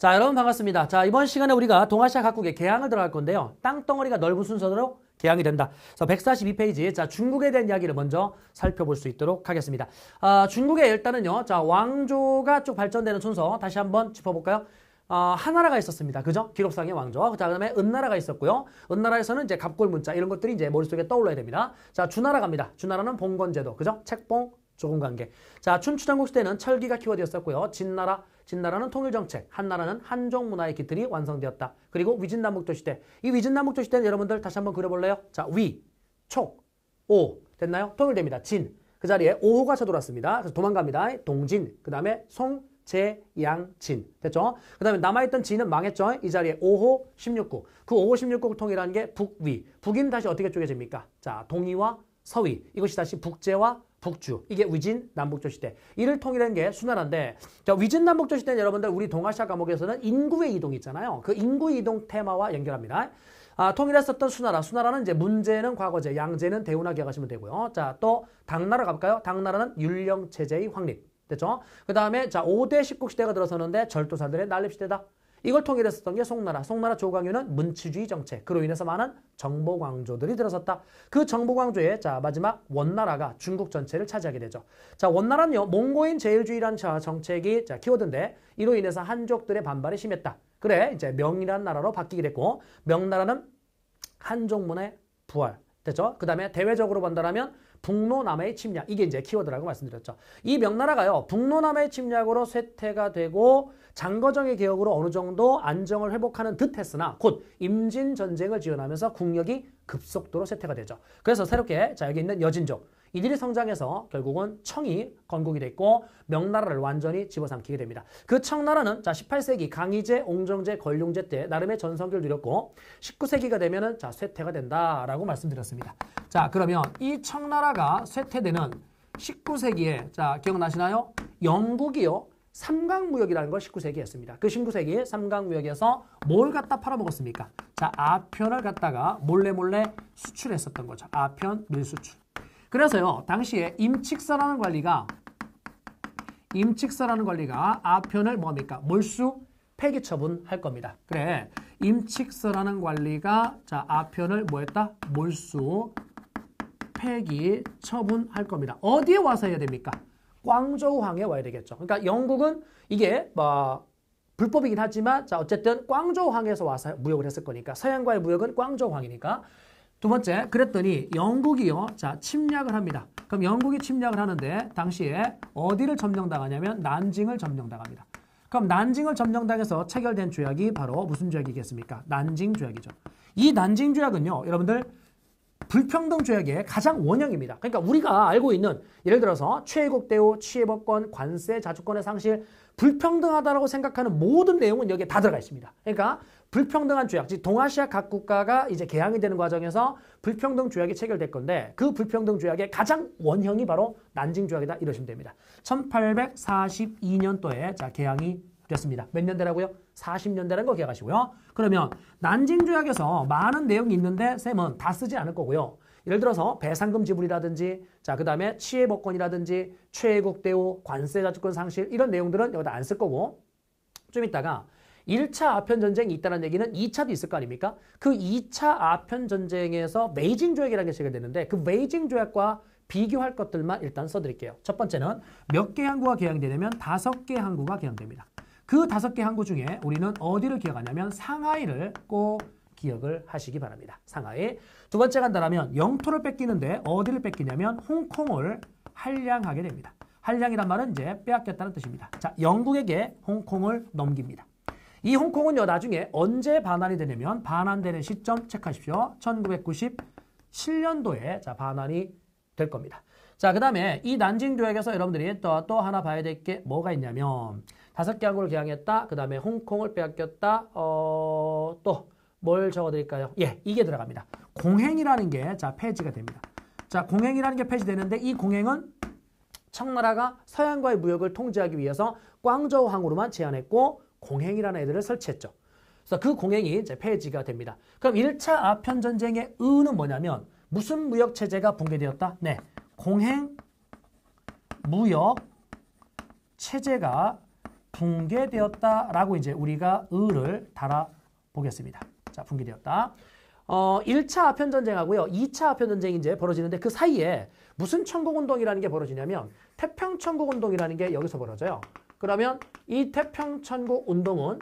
자 여러분 반갑습니다. 자 이번 시간에 우리가 동아시아 각국의 개항을 들어갈 건데요. 땅덩어리가 넓은 순서대로 개항이 된다. 그래서 142페이지 자 중국에 대한 이야기를 먼저 살펴볼 수 있도록 하겠습니다. 아, 중국의 일단은요. 자 왕조가 쭉 발전되는 순서 다시 한번 짚어볼까요? 어, 아, 하나라가 있었습니다. 그죠? 기록상의 왕조. 그다음에 은나라가 있었고요. 은나라에서는 이제 갑골 문자 이런 것들이 이제 머릿속에 떠올라야 됩니다. 자, 주나라 갑니다. 주나라는 봉건제도. 그죠? 책봉, 조금 관계. 자, 춘추전국 시대는 철기가 키워드였었고요. 진나라, 진나라는 통일정책, 한나라는 한족문화의 기틀이 완성되었다. 그리고 위진남북조 시대. 이 위진남북조 시대는 여러분들 다시 한번 그려볼래요? 자, 위, 촉, 오. 됐나요? 통일됩니다. 진. 그 자리에 오호가 쳐돌았습니다. 그래서 도망갑니다. 동진. 그 다음에 송, 제, 양, 진. 됐죠? 그 다음에 남아있던 진은 망했죠? 이 자리에 5호, 16구. 그 5호, 16구를 통일한 게 북위. 북인 다시 어떻게 쪼개집니까? 자, 동이와 서위. 이것이 다시 북제와 북주 이게 위진 남북조 시대 이를 통일한 게수나한데자 위진 남북조 시대는 여러분들 우리 동아시아 과목에서는 인구의 이동 있잖아요 그 인구 이동 테마와 연결합니다 아, 통일했었던 수나라 수나라는 이제 문제는 과거제 양제는 대운하 기억하시면 되고요 자또 당나라 가볼까요 당나라는 율령 체제의 확립 됐죠 그 다음에 자 5대 1국 시대가 들어서는데 절도사들의 난립 시대다 이걸 통일했었던 게 송나라. 송나라 조광유는 문치주의 정책. 그로 인해서 많은 정보광조들이 들어섰다. 그 정보광조의 자 마지막 원나라가 중국 전체를 차지하게 되죠. 자 원나라는요. 몽고인 제일주의란 정책이 자 키워드인데 이로 인해서 한족들의 반발이 심했다. 그래 이제 명이라는 나라로 바뀌게 됐고 명나라는 한족 문의 부활. 됐죠? 그 다음에 대외적으로 판단하면 북로남해의 침략. 이게 이제 키워드라고 말씀드렸죠. 이 명나라가요. 북로남해의 침략으로 쇠퇴가 되고 장거정의 개혁으로 어느 정도 안정을 회복하는 듯 했으나 곧 임진전쟁을 지원하면서 국력이 급속도로 쇠퇴가 되죠. 그래서 새롭게 자 여기 있는 여진족. 이들이 성장해서 결국은 청이 건국이 됐고 명나라를 완전히 집어삼키게 됩니다. 그 청나라는 자 18세기 강희제, 옹정제, 권룡제 때 나름의 전성기를 누렸고 19세기가 되면은 자 쇠퇴가 된다라고 말씀드렸습니다. 자 그러면 이 청나라가 쇠퇴되는 19세기에 자 기억나시나요? 영국이요. 삼각무역이라는걸1 9세기였습니다그 19세기 삼각무역에서뭘 갖다 팔아먹었습니까? 자, 아편을 갖다가 몰래몰래 몰래 수출했었던 거죠. 아편 밀수출. 그래서요. 당시에 임칙서라는 관리가 임칙서라는 관리가 아편을 뭡니까? 몰수 폐기 처분할 겁니다. 그래. 임칙서라는 관리가 자, 아편을 뭐 했다? 몰수 폐기 처분할 겁니다. 어디에 와서 해야 됩니까? 광저우항에 와야 되겠죠. 그러니까 영국은 이게 뭐 불법이긴 하지만 자 어쨌든 광저우항에서 와서 무역을 했을 거니까 서양과의 무역은 광저우항이니까 두 번째, 그랬더니 영국이요. 자, 침략을 합니다. 그럼 영국이 침략을 하는데 당시에 어디를 점령당하냐면 난징을 점령당합니다. 그럼 난징을 점령당해서 체결된 조약이 바로 무슨 조약이겠습니까? 난징 조약이죠. 이 난징 조약은요. 여러분들 불평등 조약의 가장 원형입니다. 그러니까 우리가 알고 있는 예를 들어서 최애국 대우, 취해법권, 관세, 자주권의 상실, 불평등하다라고 생각하는 모든 내용은 여기에 다 들어가 있습니다. 그러니까 불평등한 조약지 동아시아 각 국가가 이제 개항이 되는 과정에서 불평등 조약이 체결될 건데 그 불평등 조약의 가장 원형이 바로 난징 조약이다 이러시면 됩니다. 1842년도에 자 개항이 됐습니다. 몇 년대라고요? 40년대라는 거 기억하시고요. 그러면 난징 조약에서 많은 내용이 있는데 셈은다 쓰지 않을 거고요. 예를 들어서 배상금 지불이라든지 자 그다음에 치해복권이라든지 최애국 대우 관세 자주권 상실 이런 내용들은 여기다 안 쓸 거고 좀있다가 1차 아편 전쟁이 있다는 얘기는 2차도 있을 거 아닙니까? 그 2차 아편 전쟁에서 메이징 조약이라는 게 제기되는데 그 메이징 조약과 비교할 것들만 일단 써드릴게요. 첫 번째는 몇 개 항구가 개항되냐면 다섯 개 항구가 개항됩니다. 그 다섯 개 항구 중에 우리는 어디를 기억하냐면 상하이를 꼭 기억을 하시기 바랍니다. 상하이. 두 번째 간다라면 영토를 뺏기는데 어디를 뺏기냐면 홍콩을 한량하게 됩니다. 한량이란 말은 이제 빼앗겼다는 뜻입니다. 자, 영국에게 홍콩을 넘깁니다. 이 홍콩은요 나중에 언제 반환이 되냐면 반환되는 시점 체크하십시오. 1997년도에 자 반환이 될 겁니다. 자, 그 다음에 이 난징 조약에서 여러분들이 또, 또 하나 봐야 될 게 뭐가 있냐면 다섯 개 항구를 개항했다. 그 다음에 홍콩을 빼앗겼다. 어, 또 뭘 적어드릴까요? 예, 이게 들어갑니다. 공행이라는 게 자, 폐지가 됩니다. 자, 공행이라는 게 폐지되는데 이 공행은 청나라가 서양과의 무역을 통제하기 위해서 꽝저우 항으로만 제한했고 공행이라는 애들을 설치했죠. 그래서 그 공행이 이제 폐지가 됩니다. 그럼 1차 아편 전쟁의 의는 뭐냐면 무슨 무역 체제가 붕괴되었다? 네. 공행 무역 체제가 붕괴되었다라고 이제 우리가 의를 달아 보겠습니다. 자, 붕괴되었다. 어, 1차 아편 전쟁하고요. 2차 아편 전쟁이 이제 벌어지는데 그 사이에 무슨 천국 운동이라는 게 벌어지냐면 태평 천국 운동이라는 게 여기서 벌어져요. 그러면 이 태평천국 운동은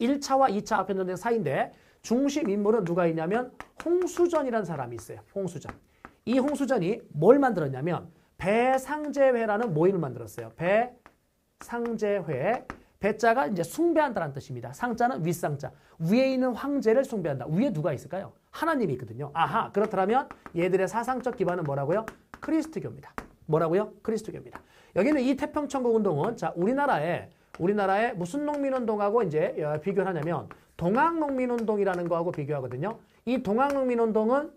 1차와 2차 앞에 있는 사이인데 중심 인물은 누가 있냐면 홍수전이라는 사람이 있어요. 홍수전. 이 홍수전이 뭘 만들었냐면 배상제회라는 모임을 만들었어요. 배상제회. 배자가 이제 숭배한다는 뜻입니다. 상자는 윗상자. 위에 있는 황제를 숭배한다. 위에 누가 있을까요? 하나님이 있거든요. 아하 그렇다면 얘들의 사상적 기반은 뭐라고요? 크리스트교입니다. 뭐라고요? 그리스도교입니다. 여기는 이 태평천국 운동은 자 우리나라에 우리나라에 무슨 농민운동하고 이제 어, 비교 하냐면 동학농민운동이라는 거하고 비교하거든요. 이 동학농민운동은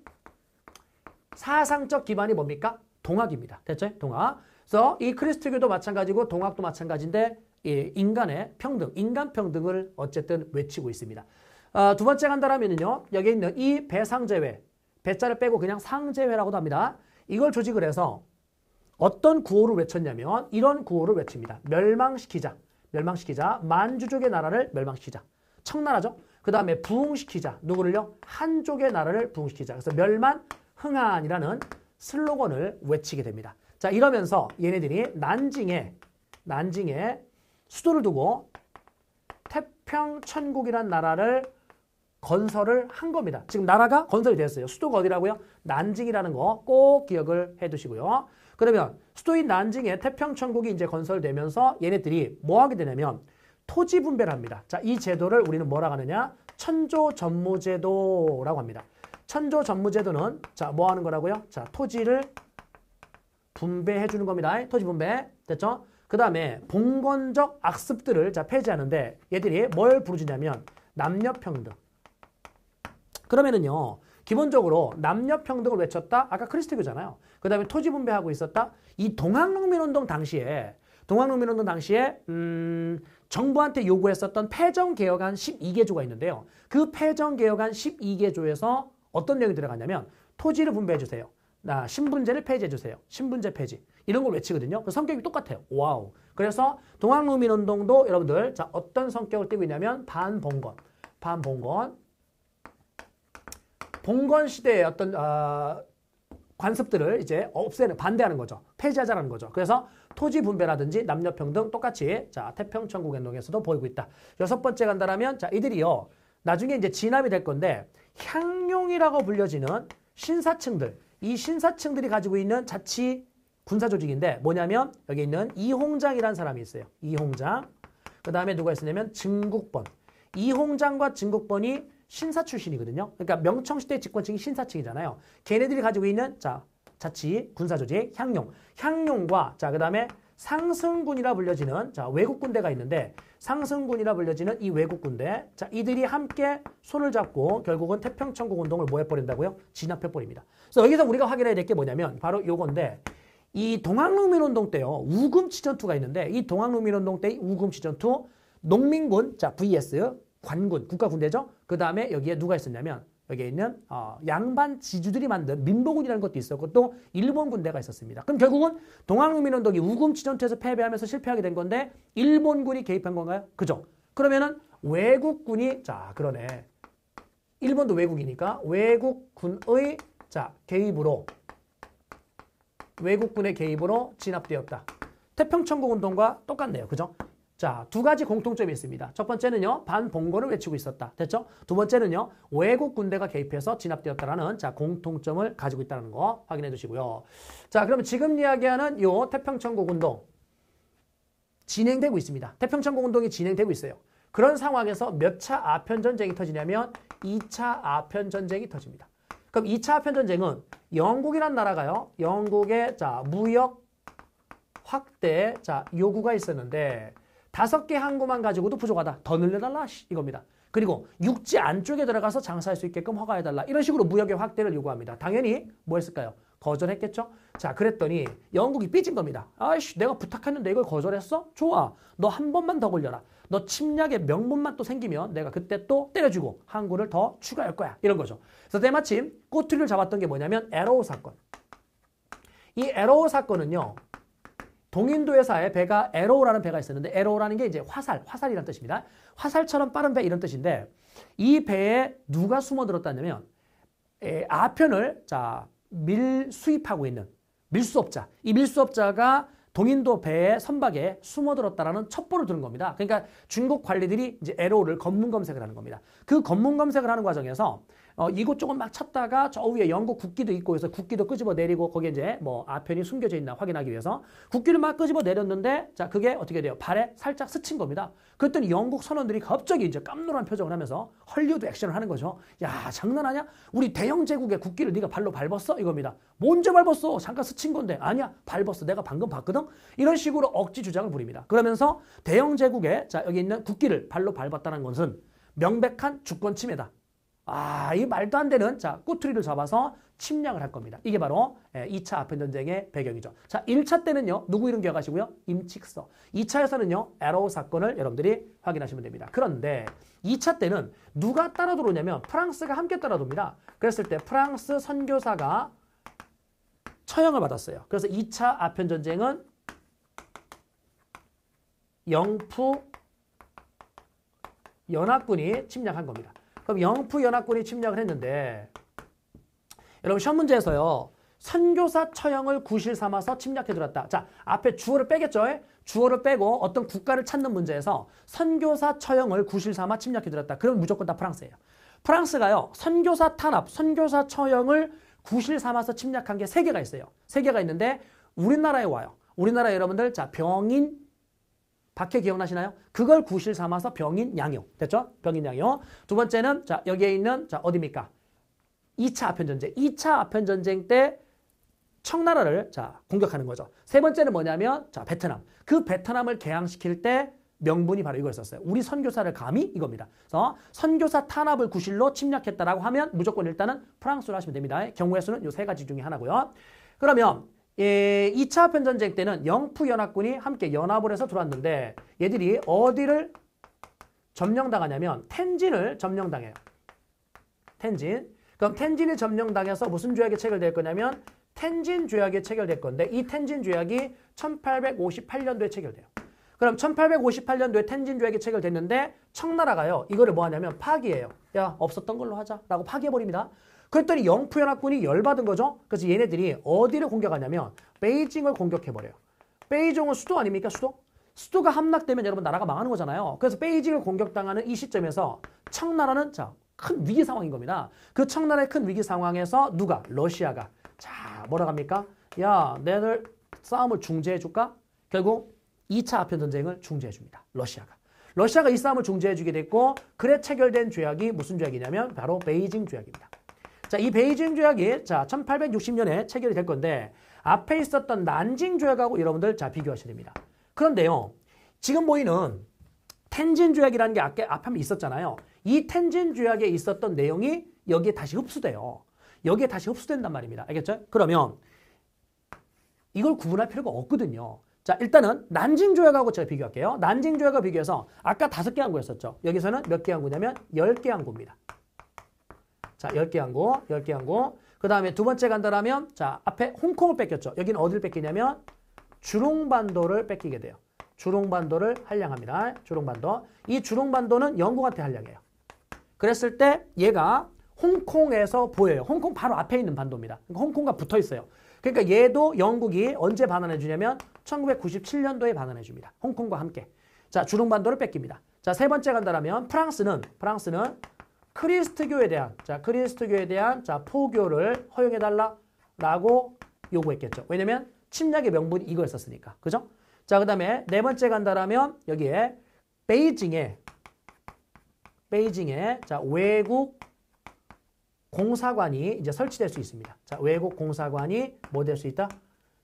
사상적 기반이 뭡니까? 동학입니다. 됐죠? 동학. 그래서 이 크리스트교도 마찬가지고 동학도 마찬가지인데 예, 인간의 평등, 인간 평등을 어쨌든 외치고 있습니다. 어, 두 번째 간다라면요. 여기 있는 이 배상제회, 배자를 빼고 그냥 상제회라고도 합니다. 이걸 조직을 해서 어떤 구호를 외쳤냐면 이런 구호를 외칩니다. 멸망시키자. 멸망시키자. 만주족의 나라를 멸망시키자. 청나라죠. 그 다음에 부흥시키자. 누구를요? 한족의 나라를 부흥시키자. 그래서 멸만 흥안이라는 슬로건을 외치게 됩니다. 자 이러면서 얘네들이 난징에 난징에 수도를 두고 태평천국이란 나라를 건설을 한 겁니다. 지금 나라가 건설이 됐어요. 수도가 어디라고요? 난징이라는 거 꼭 기억을 해두시고요. 그러면 수도인 난징에 태평천국이 이제 건설되면서 얘네들이 뭐 하게 되냐면 토지 분배를 합니다. 자, 이 제도를 우리는 뭐라 하느냐? 천조 전무제도라고 합니다. 천조 전무제도는 자, 뭐 하는 거라고요? 자, 토지를 분배해 주는 겁니다. 토지 분배. 됐죠? 그 다음에 봉건적 악습들을 자 폐지하는데 얘들이 뭘 부르짖냐면 남녀평등. 그러면은요. 기본적으로 남녀 평등을 외쳤다. 아까 크리스티교잖아요 그다음에 토지 분배하고 있었다. 이 동학농민운동 당시에 동학농민운동 당시에 음, 정부한테 요구했었던 패정개혁안 12개조가 있는데요. 그 패정개혁안 12개조에서 어떤 내용이 들어갔냐면 토지를 분배해 주세요. 나 아, 신분제를 폐지해 주세요. 신분제 폐지 이런 걸 외치거든요. 그 성격이 똑같아요. 와우. 그래서 동학농민운동도 여러분들 자 어떤 성격을 띠고 있냐면 반봉건, 반봉건 봉건 시대의 어떤 어, 관습들을 이제 없애는 반대하는 거죠. 폐지하자는 거죠. 그래서 토지 분배라든지 남녀 평등 똑같이 자 태평천국 연동에서도 보이고 있다. 여섯 번째 간다라면 자 이들이요 나중에 이제 진압이 될 건데 향룡이라고 불려지는 신사층들 이 신사층들이 가지고 있는 자치 군사 조직인데 뭐냐면 여기 있는 이홍장이라는 사람이 있어요. 이홍장 그 다음에 누가 있었냐면 증국번 이홍장과 증국번이 신사 출신이거든요. 그러니까 명청시대 집권층이 신사층이잖아요. 걔네들이 가지고 있는 자 자치 군사조직 향룡향룡과자 그다음에 상승군이라 불려지는 자 외국 군대가 있는데 상승군이라 불려지는 이 외국 군대 자 이들이 함께 손을 잡고 결국은 태평천국 운동을 뭐 해버린다고요? 진압해버립니다. 그래서 여기서 우리가 확인해야 될 게 뭐냐면 바로 요건데 이 동학농민운동 때요 우금치전투가 있는데 이 동학농민운동 때 우금치전투 농민군 자 vs 관군, 국가 군대죠. 그 다음에 여기에 누가 있었냐면 여기에 있는 어, 양반 지주들이 만든 민보군이라는 것도 있었고 또 일본 군대가 있었습니다. 그럼 결국은 동학민운동이 우금치 전투에서 패배하면서 실패하게 된 건데 일본군이 개입한 건가요? 그죠. 그러면은 외국군이 자 그러네. 일본도 외국이니까 외국군의 자 개입으로 외국군의 개입으로 진압되었다. 태평천국 운동과 똑같네요. 그죠? 자, 두 가지 공통점이 있습니다. 첫 번째는요, 반봉거를 외치고 있었다. 됐죠? 두 번째는요, 외국 군대가 개입해서 진압되었다라는 자, 공통점을 가지고 있다는 거 확인해 주시고요. 자, 그러면 지금 이야기하는 요 태평천국 운동 진행되고 있습니다. 태평천국 운동이 진행되고 있어요. 그런 상황에서 몇 차 아편 전쟁이 터지냐면 2차 아편 전쟁이 터집니다. 그럼 2차 아편 전쟁은 영국이란 나라가요. 영국의 자, 무역 확대 자, 요구가 있었는데 다섯 개 항구만 가지고도 부족하다. 더 늘려달라 이겁니다. 그리고 육지 안쪽에 들어가서 장사할 수 있게끔 허가해달라. 이런 식으로 무역의 확대를 요구합니다. 당연히 뭐 했을까요? 거절했겠죠? 자 그랬더니 영국이 삐진 겁니다. 아이씨 내가 부탁했는데 이걸 거절했어? 좋아. 너 한 번만 더 걸려라. 너 침략의 명분만 또 생기면 내가 그때 또 때려주고 항구를 더 추가할 거야. 이런 거죠. 그래서 때마침 꼬투리를 잡았던 게 뭐냐면 에로우 사건. 이 에로우 사건은요. 동인도 회사에 배가 에로우라는 배가 있었는데 에로우라는 게 이제 화살, 화살이란 뜻입니다. 화살처럼 빠른 배 이런 뜻인데 이 배에 누가 숨어들었다냐면 에, 아편을 자, 밀 수입하고 있는 밀수업자. 이 밀수업자가 동인도 배의 선박에 숨어들었다라는 첩보를 들은 겁니다. 그러니까 중국 관리들이 이제 에로우를 검문 검색을 하는 겁니다. 그 검문 검색을 하는 과정에서 어, 이곳저곳 막 찾다가 저 위에 영국 국기도 있고 해서 국기도 끄집어 내리고 거기에 이제 뭐 아편이 숨겨져 있나 확인하기 위해서 국기를 막 끄집어 내렸는데 자 그게 어떻게 돼요? 발에 살짝 스친 겁니다. 그랬더니 영국 선원들이 갑자기 이제 깜놀한 표정을 하면서 헐리우드 액션을 하는 거죠. 야 장난하냐? 우리 대영 제국의 국기를 네가 발로 밟았어? 이겁니다. 뭔지 밟았어? 잠깐 스친 건데 아니야 밟았어. 내가 방금 봤거든. 이런 식으로 억지 주장을 부립니다. 그러면서 대영 제국의 자 여기 있는 국기를 발로 밟았다는 것은 명백한 주권 침해다. 아, 이 말도 안 되는 자, 꼬투리를 잡아서 침략을 할 겁니다. 이게 바로 2차 예, 아편 전쟁의 배경이죠. 자, 1차 때는요. 누구 이름 기억하시고요? 임칙서. 2차에서는요. 에로 사건을 여러분들이 확인하시면 됩니다. 그런데 2차 때는 누가 따라 들어오냐면 프랑스가 함께 따라 돕니다. 그랬을 때 프랑스 선교사가 처형을 받았어요. 그래서 2차 아편 전쟁은 영프 연합군이 침략한 겁니다. 그럼 영프 연합군이 침략을 했는데 여러분 시험 문제에서요. 선교사 처형을 구실 삼아서 침략해들었다. 자, 앞에 주어를 빼겠죠? 주어를 빼고 어떤 국가를 찾는 문제에서 선교사 처형을 구실 삼아 침략해들었다. 그럼 무조건 다 프랑스예요. 프랑스가요. 선교사 탄압, 선교사 처형을 구실 삼아서 침략한 게 세 개가 있어요. 세 개가 있는데 우리나라에 와요. 우리나라 여러분들 자 병인 박해 기억나시나요? 그걸 구실 삼아서 병인 양요. 됐죠? 병인 양요. 두 번째는 자 여기에 있는 자 어디입니까? 2차 아편전쟁. 2차 아편전쟁 때 청나라를 자 공격하는 거죠. 세 번째는 뭐냐면 자 베트남. 그 베트남을 개항시킬 때 명분이 바로 이거였었어요. 우리 선교사를 감히 이겁니다. 그래서 선교사 탄압을 구실로 침략했다라고 하면 무조건 일단은 프랑스로 하시면 됩니다. 경우의 수는 요 세 가지 중에 하나고요. 그러면 예, 2차 편전쟁 때는 영푸연합군이 함께 연합을 해서 들어왔는데 얘들이 어디를 점령당하냐면 텐진을 점령당해요. 텐진. 그럼 텐진이 점령당해서 무슨 조약이 체결될 거냐면 텐진 조약이 체결될 건데 이 텐진 조약이 1858년도에 체결돼요. 그럼 1858년도에 텐진 조약이 체결됐는데 청나라가요. 이거를 뭐하냐면 파기해요. 야 없었던 걸로 하자라고 파기해버립니다. 그랬더니 영푸연합군이 열받은 거죠. 그래서 얘네들이 어디를 공격하냐면 베이징을 공격해버려요. 베이징은 수도 아닙니까? 수도? 수도가 함락되면 여러분 나라가 망하는 거잖아요. 그래서 베이징을 공격당하는 이 시점에서 청나라는 자, 큰 위기 상황인 겁니다. 그 청나라의 큰 위기 상황에서 누가? 러시아가 자 뭐라 합니까? 야 내들 싸움을 중재해줄까? 결국 2차 아편 전쟁을 중재해줍니다. 러시아가. 러시아가 이 싸움을 중재해주게 됐고 그래 체결된 조약이 무슨 조약이냐면 바로 베이징 조약입니다. 자, 이 베이징 조약이 자, 1860년에 체결이 될 건데 앞에 있었던 난징 조약하고 여러분들 자, 비교하셔야 됩니다. 그런데요. 지금 보이는 텐진 조약이라는 게 앞에, 앞에 있었잖아요. 이 텐진 조약에 있었던 내용이 여기에 다시 흡수돼요. 여기에 다시 흡수된단 말입니다. 알겠죠? 그러면 이걸 구분할 필요가 없거든요. 자, 일단은 난징 조약하고 제가 비교할게요. 난징 조약과 비교해서 아까 다섯 개 한거였었죠 여기서는 몇개한거냐면열개한겁니다 자, 10개 항고, 10개 항고. 그 다음에 두 번째 간다라면 자, 앞에 홍콩을 뺏겼죠. 여기는 어디를 뺏기냐면 주롱반도를 뺏기게 돼요. 주롱반도를 한량합니다. 주롱반도. 이 주롱반도는 영국한테 한량해요. 그랬을 때 얘가 홍콩에서 보여요. 홍콩 바로 앞에 있는 반도입니다. 그러니까 홍콩과 붙어 있어요. 그러니까 얘도 영국이 언제 반환해 주냐면 1997년도에 반환해 줍니다. 홍콩과 함께. 자, 주롱반도를 뺏깁니다. 자, 세 번째 간다라면 프랑스는 프랑스는 크리스트교에 대한 자 크리스트교에 대한 자 포교를 허용해 달라라고 요구했겠죠. 왜냐면 침략의 명분이 이거였었으니까. 그죠? 자, 그다음에 네 번째 간다라면 여기에 베이징에 베이징에 자 외국 공사관이 이제 설치될 수 있습니다. 자, 외국 공사관이 뭐 될 수 있다?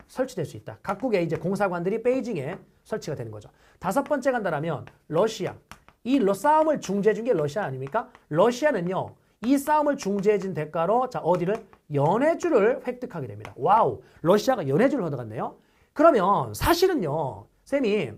설치될 수 있다. 각국의 이제 공사관들이 베이징에 설치가 되는 거죠. 다섯 번째 간다라면 러시아 이 싸움을 중재해준 게 러시아 아닙니까? 러시아는요. 이 싸움을 중재해준 대가로 자 어디를? 연해주를 획득하게 됩니다. 와우! 러시아가 연해주를 얻어갔네요. 그러면 사실은요. 쌤이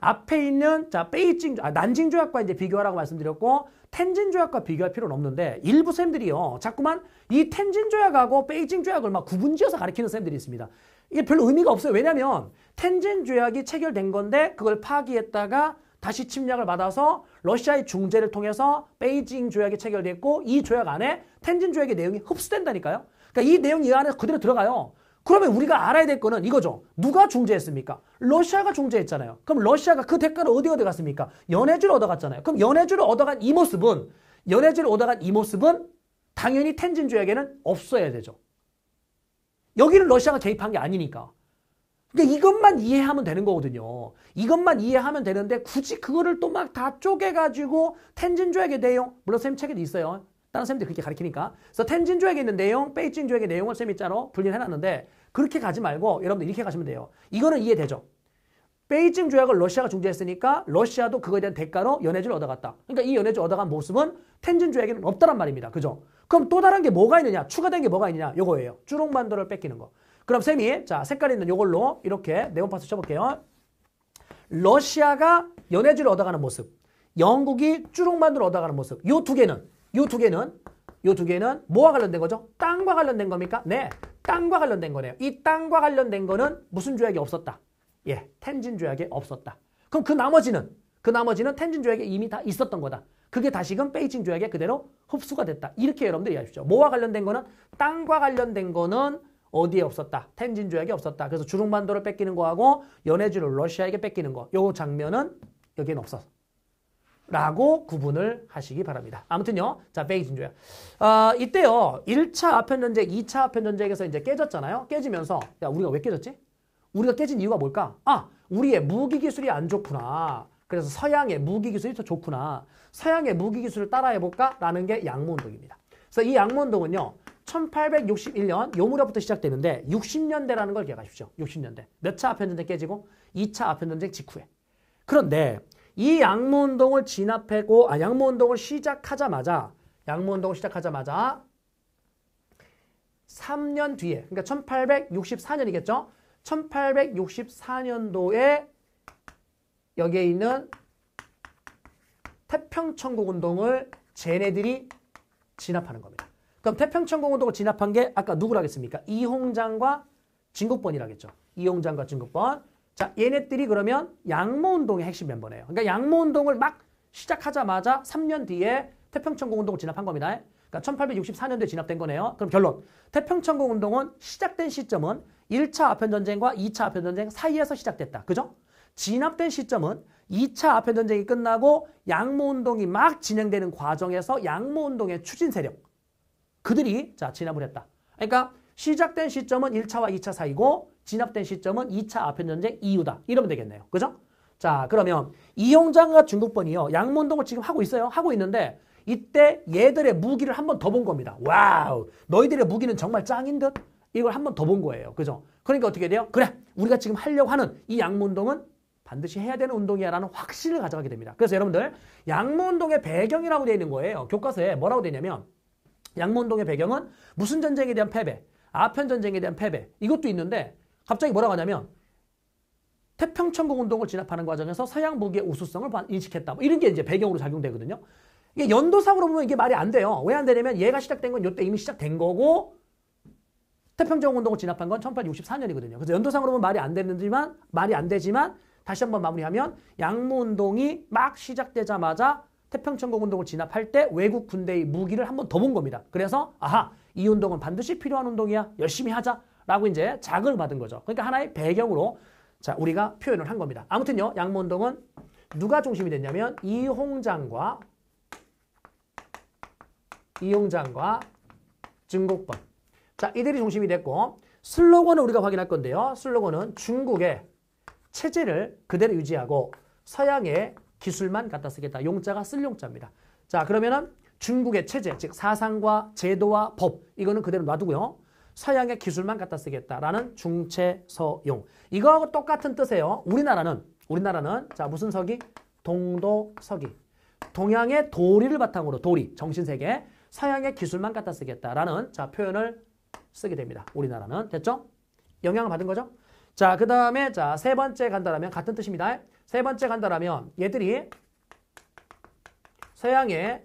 앞에 있는 자 베이징 아, 난징 조약과 이제 비교하라고 말씀드렸고 텐진 조약과 비교할 필요는 없는데 일부 쌤들이요 자꾸만 이 텐진 조약하고 베이징 조약을 막 구분지어서 가르치는 쌤들이 있습니다. 이게 별로 의미가 없어요. 왜냐하면 텐진 조약이 체결된 건데 그걸 파기했다가 다시 침략을 받아서 러시아의 중재를 통해서 베이징 조약이 체결됐고 이 조약 안에 텐진 조약의 내용이 흡수된다니까요. 그러니까 이 내용이 안에 그대로 들어가요. 그러면 우리가 알아야 될 거는 이거죠. 누가 중재했습니까? 러시아가 중재했잖아요. 그럼 러시아가 그 대가를 어디 어디 갔습니까? 연해주를 얻어갔잖아요. 그럼 연해주를 얻어간 이 모습은 연해주를 얻어간 이 모습은 당연히 텐진 조약에는 없어야 되죠. 여기는 러시아가 개입한 게 아니니까. 그러니까 이것만 이해하면 되는 거거든요. 이것만 이해하면 되는데 굳이 그거를 또 막 다 쪼개가지고 텐진조에게 내용 물론 쌤 책에도 있어요. 다른 쌤들 그렇게 가르치니까. 그래서 텐진조에게 있는 내용, 베이징조에게 내용을 쌤이 짜로 분리해놨는데 그렇게 가지 말고 여러분들 이렇게 가시면 돼요. 이거는 이해되죠. 베이징 조약을 러시아가 중재했으니까 러시아도 그거에 대한 대가로 연해주를 얻어갔다. 그러니까 이 연해주 얻어간 모습은 텐진 조약에는 없다란 말입니다. 그죠? 그럼 또 다른 게 뭐가 있느냐? 추가된 게 뭐가 있느냐? 요거예요. 주롱반도를 뺏기는 거. 그럼 쌤이 자 색깔 있는 요걸로 이렇게 네온파스 쳐볼게요. 러시아가 연해주를 얻어가는 모습, 영국이 쭈룩만두를 얻어가는 모습. 요 두 개는 요 두 개는 요 두 개는 뭐와 관련된 거죠? 땅과 관련된 겁니까? 네, 땅과 관련된 거네요. 이 땅과 관련된 거는 무슨 조약이 없었다? 예, 텐진 조약이 없었다. 그럼 그 나머지는 그 나머지는 텐진 조약에 이미 다 있었던 거다. 그게 다시금 베이징 조약에 그대로 흡수가 됐다. 이렇게 여러분들 이해하십시오. 뭐와 관련된 거는 땅과 관련된 거는 어디에 없었다. 텐진 조약에 없었다. 그래서 주룽반도를 뺏기는 거하고 연해주를 러시아에게 뺏기는 거. 요 장면은 여기엔 없어 라고 구분을 하시기 바랍니다. 아무튼요. 자, 베이징 조약. 아, 이때요. 1차 아편 전쟁, 2차 아편 전쟁에서 이제 깨졌잖아요. 깨지면서 야, 우리가 왜 깨졌지? 우리가 깨진 이유가 뭘까? 아, 우리의 무기 기술이 안 좋구나. 그래서 서양의 무기 기술이 더 좋구나. 서양의 무기 기술을 따라해 볼까라는 게 양모 운동입니다. 그래서 이 양모 운동은요. 1861년 요무렵부터 시작되는데 60년대라는 걸 기억하십시오. 60년대. 몇 차 아편전쟁 깨지고 2차 아편전쟁 직후에. 그런데 이양무운동을 진압하고 아 양모운동을 시작하자마자 양무운동을 시작하자마자 3년 뒤에 그러니까 1864년이겠죠. 1864년도에 여기에 있는 태평천국운동을 쟤네들이 진압하는 겁니다. 그럼 태평천공화국을 진압한 게 아까 누구라겠습니까? 이홍장과 진국번이라겠죠. 이홍장과 진국번. 자, 얘네들이 그러면 양모운동의 핵심 멤버네요. 그러니까 양모운동을 막 시작하자마자 3년 뒤에 태평천공운동을 진압한 겁니다. 그러니까 1864년도에 진압된 거네요. 그럼 결론. 태평천공운동은 시작된 시점은 1차 아편전쟁과 2차 아편전쟁 사이에서 시작됐다. 그죠? 진압된 시점은 2차 아편전쟁이 끝나고 양모운동이 막 진행되는 과정에서 양모운동의 추진세력, 그들이 자 진압을 했다. 그러니까 시작된 시점은 1차와 2차 사이고 진압된 시점은 2차 아편 전쟁 이후다. 이러면 되겠네요. 그죠? 자 그러면 이용장과 중국번이요. 양문동을 지금 하고 있어요. 하고 있는데 이때 얘들의 무기를 한 번 더 본 겁니다. 와우 너희들의 무기는 정말 짱인 듯? 이걸 한 번 더 본 거예요. 그죠? 그러니까 어떻게 돼요? 그래 우리가 지금 하려고 하는 이 양문동은 반드시 해야 되는 운동이야 라는 확신을 가져가게 됩니다. 그래서 여러분들 양문동의 배경이라고 되어 있는 거예요. 교과서에 뭐라고 되냐면 양문동의 배경은 무슨 전쟁에 대한 패배, 아편 전쟁에 대한 패배 이것도 있는데 갑자기 뭐라고 하냐면 태평천국 운동을 진압하는 과정에서 서양 무기의 우수성을 인식했다. 뭐 이런 게 이제 배경으로 작용되거든요. 이게 연도상으로 보면 이게 말이 안 돼요. 왜 안 되냐면 얘가 시작된 건 이때 이미 시작된 거고 태평천공 운동을 진압한 건 1864년이거든요. 그래서 연도상으로 보면 말이 안 되는지만 말이 안 되지만 다시 한번 마무리하면 양무 운동이 막 시작되자마자 태평천국 운동을 진압할 때 외국 군대의 무기를 한 번 더 본 겁니다. 그래서 아하 이 운동은 반드시 필요한 운동이야 열심히 하자라고 이제 자극을 받은 거죠. 그러니까 하나의 배경으로 자 우리가 표현을 한 겁니다. 아무튼요 양모 운동은 누가 중심이 됐냐면 이홍장과 이홍장과 증곡번 자 이들이 중심이 됐고 슬로건을 우리가 확인할 건데요. 슬로건은 중국의 체제를 그대로 유지하고 서양의 기술만 갖다 쓰겠다. 용자가 쓸 용자입니다. 자 그러면은 중국의 체제, 즉 사상과 제도와 법 이거는 그대로 놔두고요. 서양의 기술만 갖다 쓰겠다라는 중체서용. 이거하고 똑같은 뜻이에요. 우리나라는 우리나라는 자 무슨 서기? 동도서기. 동양의 도리를 바탕으로 도리, 정신세계, 서양의 기술만 갖다 쓰겠다라는 자 표현을 쓰게 됩니다. 우리나라는 됐죠? 영향을 받은 거죠? 자, 그 다음에 자 세 번째 간다라면 같은 뜻입니다. 세 번째 간다라면 얘들이 서양의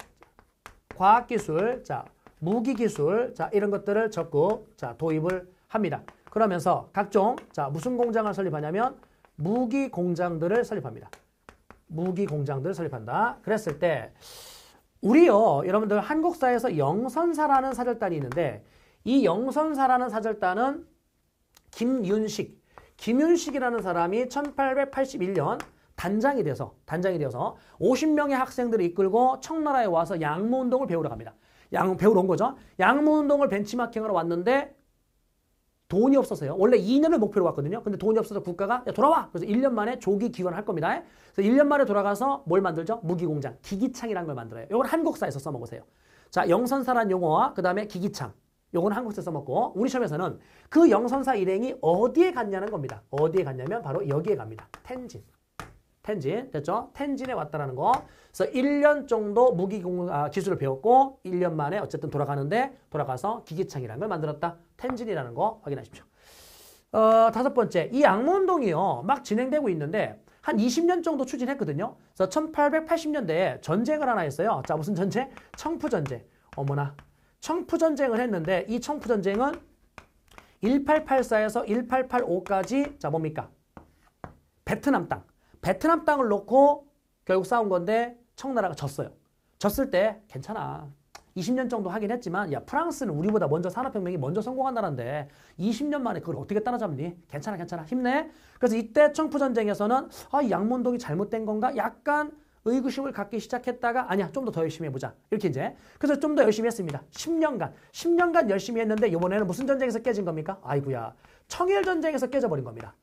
과학기술, 자 무기기술, 자 이런 것들을 적극 자 도입을 합니다. 그러면서 각종 자 무슨 공장을 설립하냐면 무기 공장들을 설립합니다. 무기 공장들을 설립한다. 그랬을 때 우리요 여러분들 한국사에서 영선사라는 사절단이 있는데 이 영선사라는 사절단은 김윤식 김윤식이라는 사람이 1881년 단장이 돼서 단장이 되어서 50명의 학생들을 이끌고 청나라에 와서 양모 운동을 배우러 갑니다. 양 배우러 온 거죠. 양모 운동을 벤치마킹하러 왔는데 돈이 없어서요. 원래 2년을 목표로 왔거든요. 근데 돈이 없어서 국가가 야, 돌아와. 그래서 1년 만에 조기 기원을 할 겁니다. 그래서 1년 만에 돌아가서 뭘 만들죠? 무기 공장, 기기창이라는 걸 만들어요. 이걸 한국사에서 써먹으세요. 자, 영선사란 용어와 그다음에 기기창. 요건 한국에서 써먹고 우리 시험에서는 그 영선사 일행이 어디에 갔냐는 겁니다. 어디에 갔냐면 바로 여기에 갑니다. 텐진. 텐진 됐죠? 텐진에 왔다라는 거. 그래서 1년 정도 무기공 아, 기술을 배웠고 1년 만에 어쨌든 돌아가는데 돌아가서 기계창이라는 걸 만들었다. 텐진이라는 거 확인하십시오. 어, 다섯 번째, 이 악몽운동이요. 막 진행되고 있는데 한 20년 정도 추진했거든요. 그래서 1880년대에 전쟁을 하나 했어요. 자, 무슨 전쟁? 청푸전쟁. 어머나. 청푸전쟁을 했는데 이 청푸전쟁은 1884에서 1885까지 자, 뭡니까? 베트남 땅. 베트남 땅을 놓고 결국 싸운 건데 청나라가 졌어요. 졌을 때 괜찮아. 20년 정도 하긴 했지만 야 프랑스는 우리보다 먼저 산업혁명이 먼저 성공한 나라인데 20년 만에 그걸 어떻게 따라잡니? 괜찮아 괜찮아 힘내. 그래서 이때 청포전쟁에서는 아 양문동이 잘못된 건가? 약간 의구심을 갖기 시작했다가 아니야 좀 더 더 열심히 해보자 이렇게 이제 그래서 좀 더 열심히 했습니다 10년간 10년간 열심히 했는데 이번에는 무슨 전쟁에서 깨진 겁니까? 아이구야 청일 전쟁에서 깨져버린 겁니다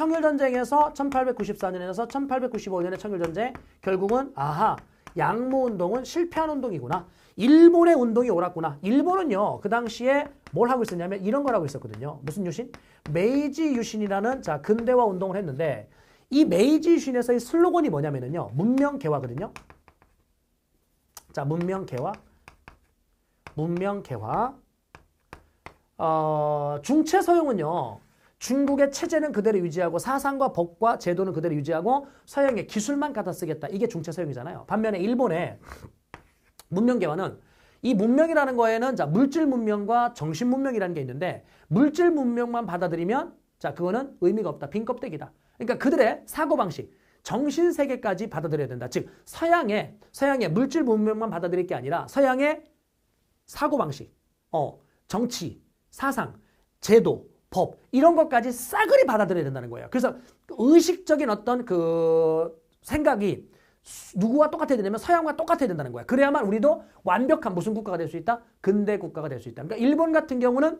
청일전쟁에서 1894년에서 1895년의 청일전쟁 결국은 아하 양모운동은 실패한 운동이구나. 일본의 운동이 옳았구나. 일본은요, 그 당시에 뭘 하고 있었냐면 이런 거라고 있었거든요. 무슨 유신? 메이지 유신이라는 자 근대화 운동을 했는데 이 메이지 유신에서의 슬로건이 뭐냐면요. 문명 개화거든요. 자, 문명 개화. 문명 개화. 어, 중체 서용은요. 중국의 체제는 그대로 유지하고 사상과 법과 제도는 그대로 유지하고 서양의 기술만 갖다 쓰겠다. 이게 중체 서양이잖아요. 반면에 일본의 문명개화는 이 문명이라는 거에는 자 물질 문명과 정신 문명이라는 게 있는데 물질 문명만 받아들이면 자 그거는 의미가 없다. 빈 껍데기다. 그러니까 그들의 사고방식 정신 세계까지 받아들여야 된다. 즉 서양의 서양의 물질 문명만 받아들일 게 아니라 서양의 사고방식, 어 정치, 사상, 제도 법 이런 것까지 싸그리 받아들여야 된다는 거예요. 그래서 의식적인 어떤 그 생각이 누구와 똑같아야 되냐면 서양과 똑같아야 된다는 거야. 그래야만 우리도 완벽한 무슨 국가가 될 수 있다? 근대 국가가 될 수 있다. 그러니까 일본 같은 경우는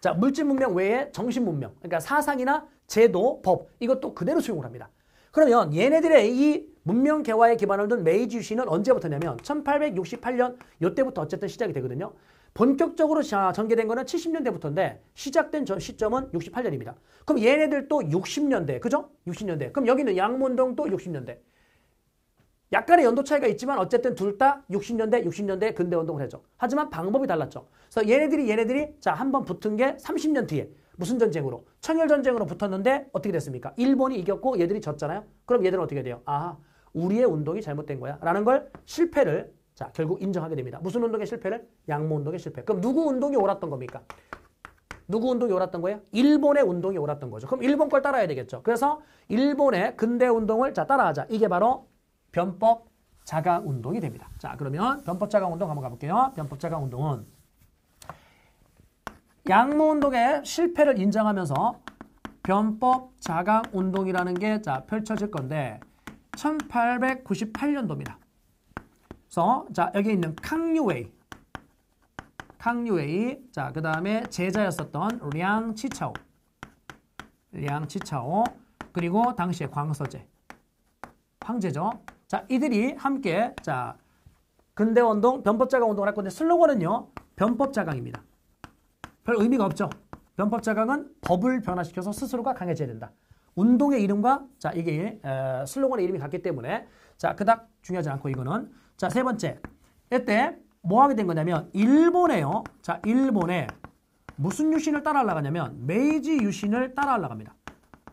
자 물질 문명 외에 정신 문명, 그러니까 사상이나 제도, 법 이것도 그대로 수용을 합니다. 그러면 얘네들의 이 문명 개화에 기반을 둔 메이지 유신은 언제부터냐면 1868년 요때부터 어쨌든 시작이 되거든요. 본격적으로 전개된 거는 70년대부터인데 시작된 전 시점은 68년입니다. 그럼 얘네들 또 60년대, 그죠? 60년대. 그럼 여기는 양문동 또 60년대. 약간의 연도 차이가 있지만 어쨌든 둘 다 60년대, 60년대 근대 운동을 해죠. 하지만 방법이 달랐죠. 그래서 얘네들이 얘네들이 자한번 붙은 게 30년 뒤에 무슨 전쟁으로? 청일 전쟁으로 붙었는데 어떻게 됐습니까? 일본이 이겼고 얘들이 졌잖아요. 그럼 얘들은 어떻게 돼요? 아, 우리의 운동이 잘못된 거야. 라는 걸 실패를 자, 결국 인정하게 됩니다. 무슨 운동의 실패를? 양모 운동의 실패. 그럼 누구 운동이 옳았던 겁니까? 누구 운동이 옳았던 거예요? 일본의 운동이 옳았던 거죠. 그럼 일본 걸 따라야 되겠죠. 그래서 일본의 근대 운동을 자 따라하자. 이게 바로 변법 자강 운동이 됩니다. 자, 그러면 변법 자강 운동 한번 가볼게요. 변법 자강 운동은 양모 운동의 실패를 인정하면서 변법 자강 운동이라는 게 자, 펼쳐질 건데 1898년도입니다. 그래서 자 여기 있는 캉유웨이 캉유웨이 자그 다음에 제자였었던 량치차오 량치차오 그리고 당시의 광서제 황제죠 자 이들이 함께 자 근대운동 변법자강 운동을 할 건데 슬로건은요 변법자강입니다 별 의미가 없죠 변법자강은 법을 변화시켜서 스스로가 강해져야 된다 운동의 이름과 자 이게 슬로건의 이름이 같기 때문에 자 그닥 중요하지 않고 이거는 자, 세 번째. 이때 뭐 하게 된 거냐면 일본에요. 자, 일본에 무슨 유신을 따라 올라가냐면 메이지 유신을 따라 올라갑니다.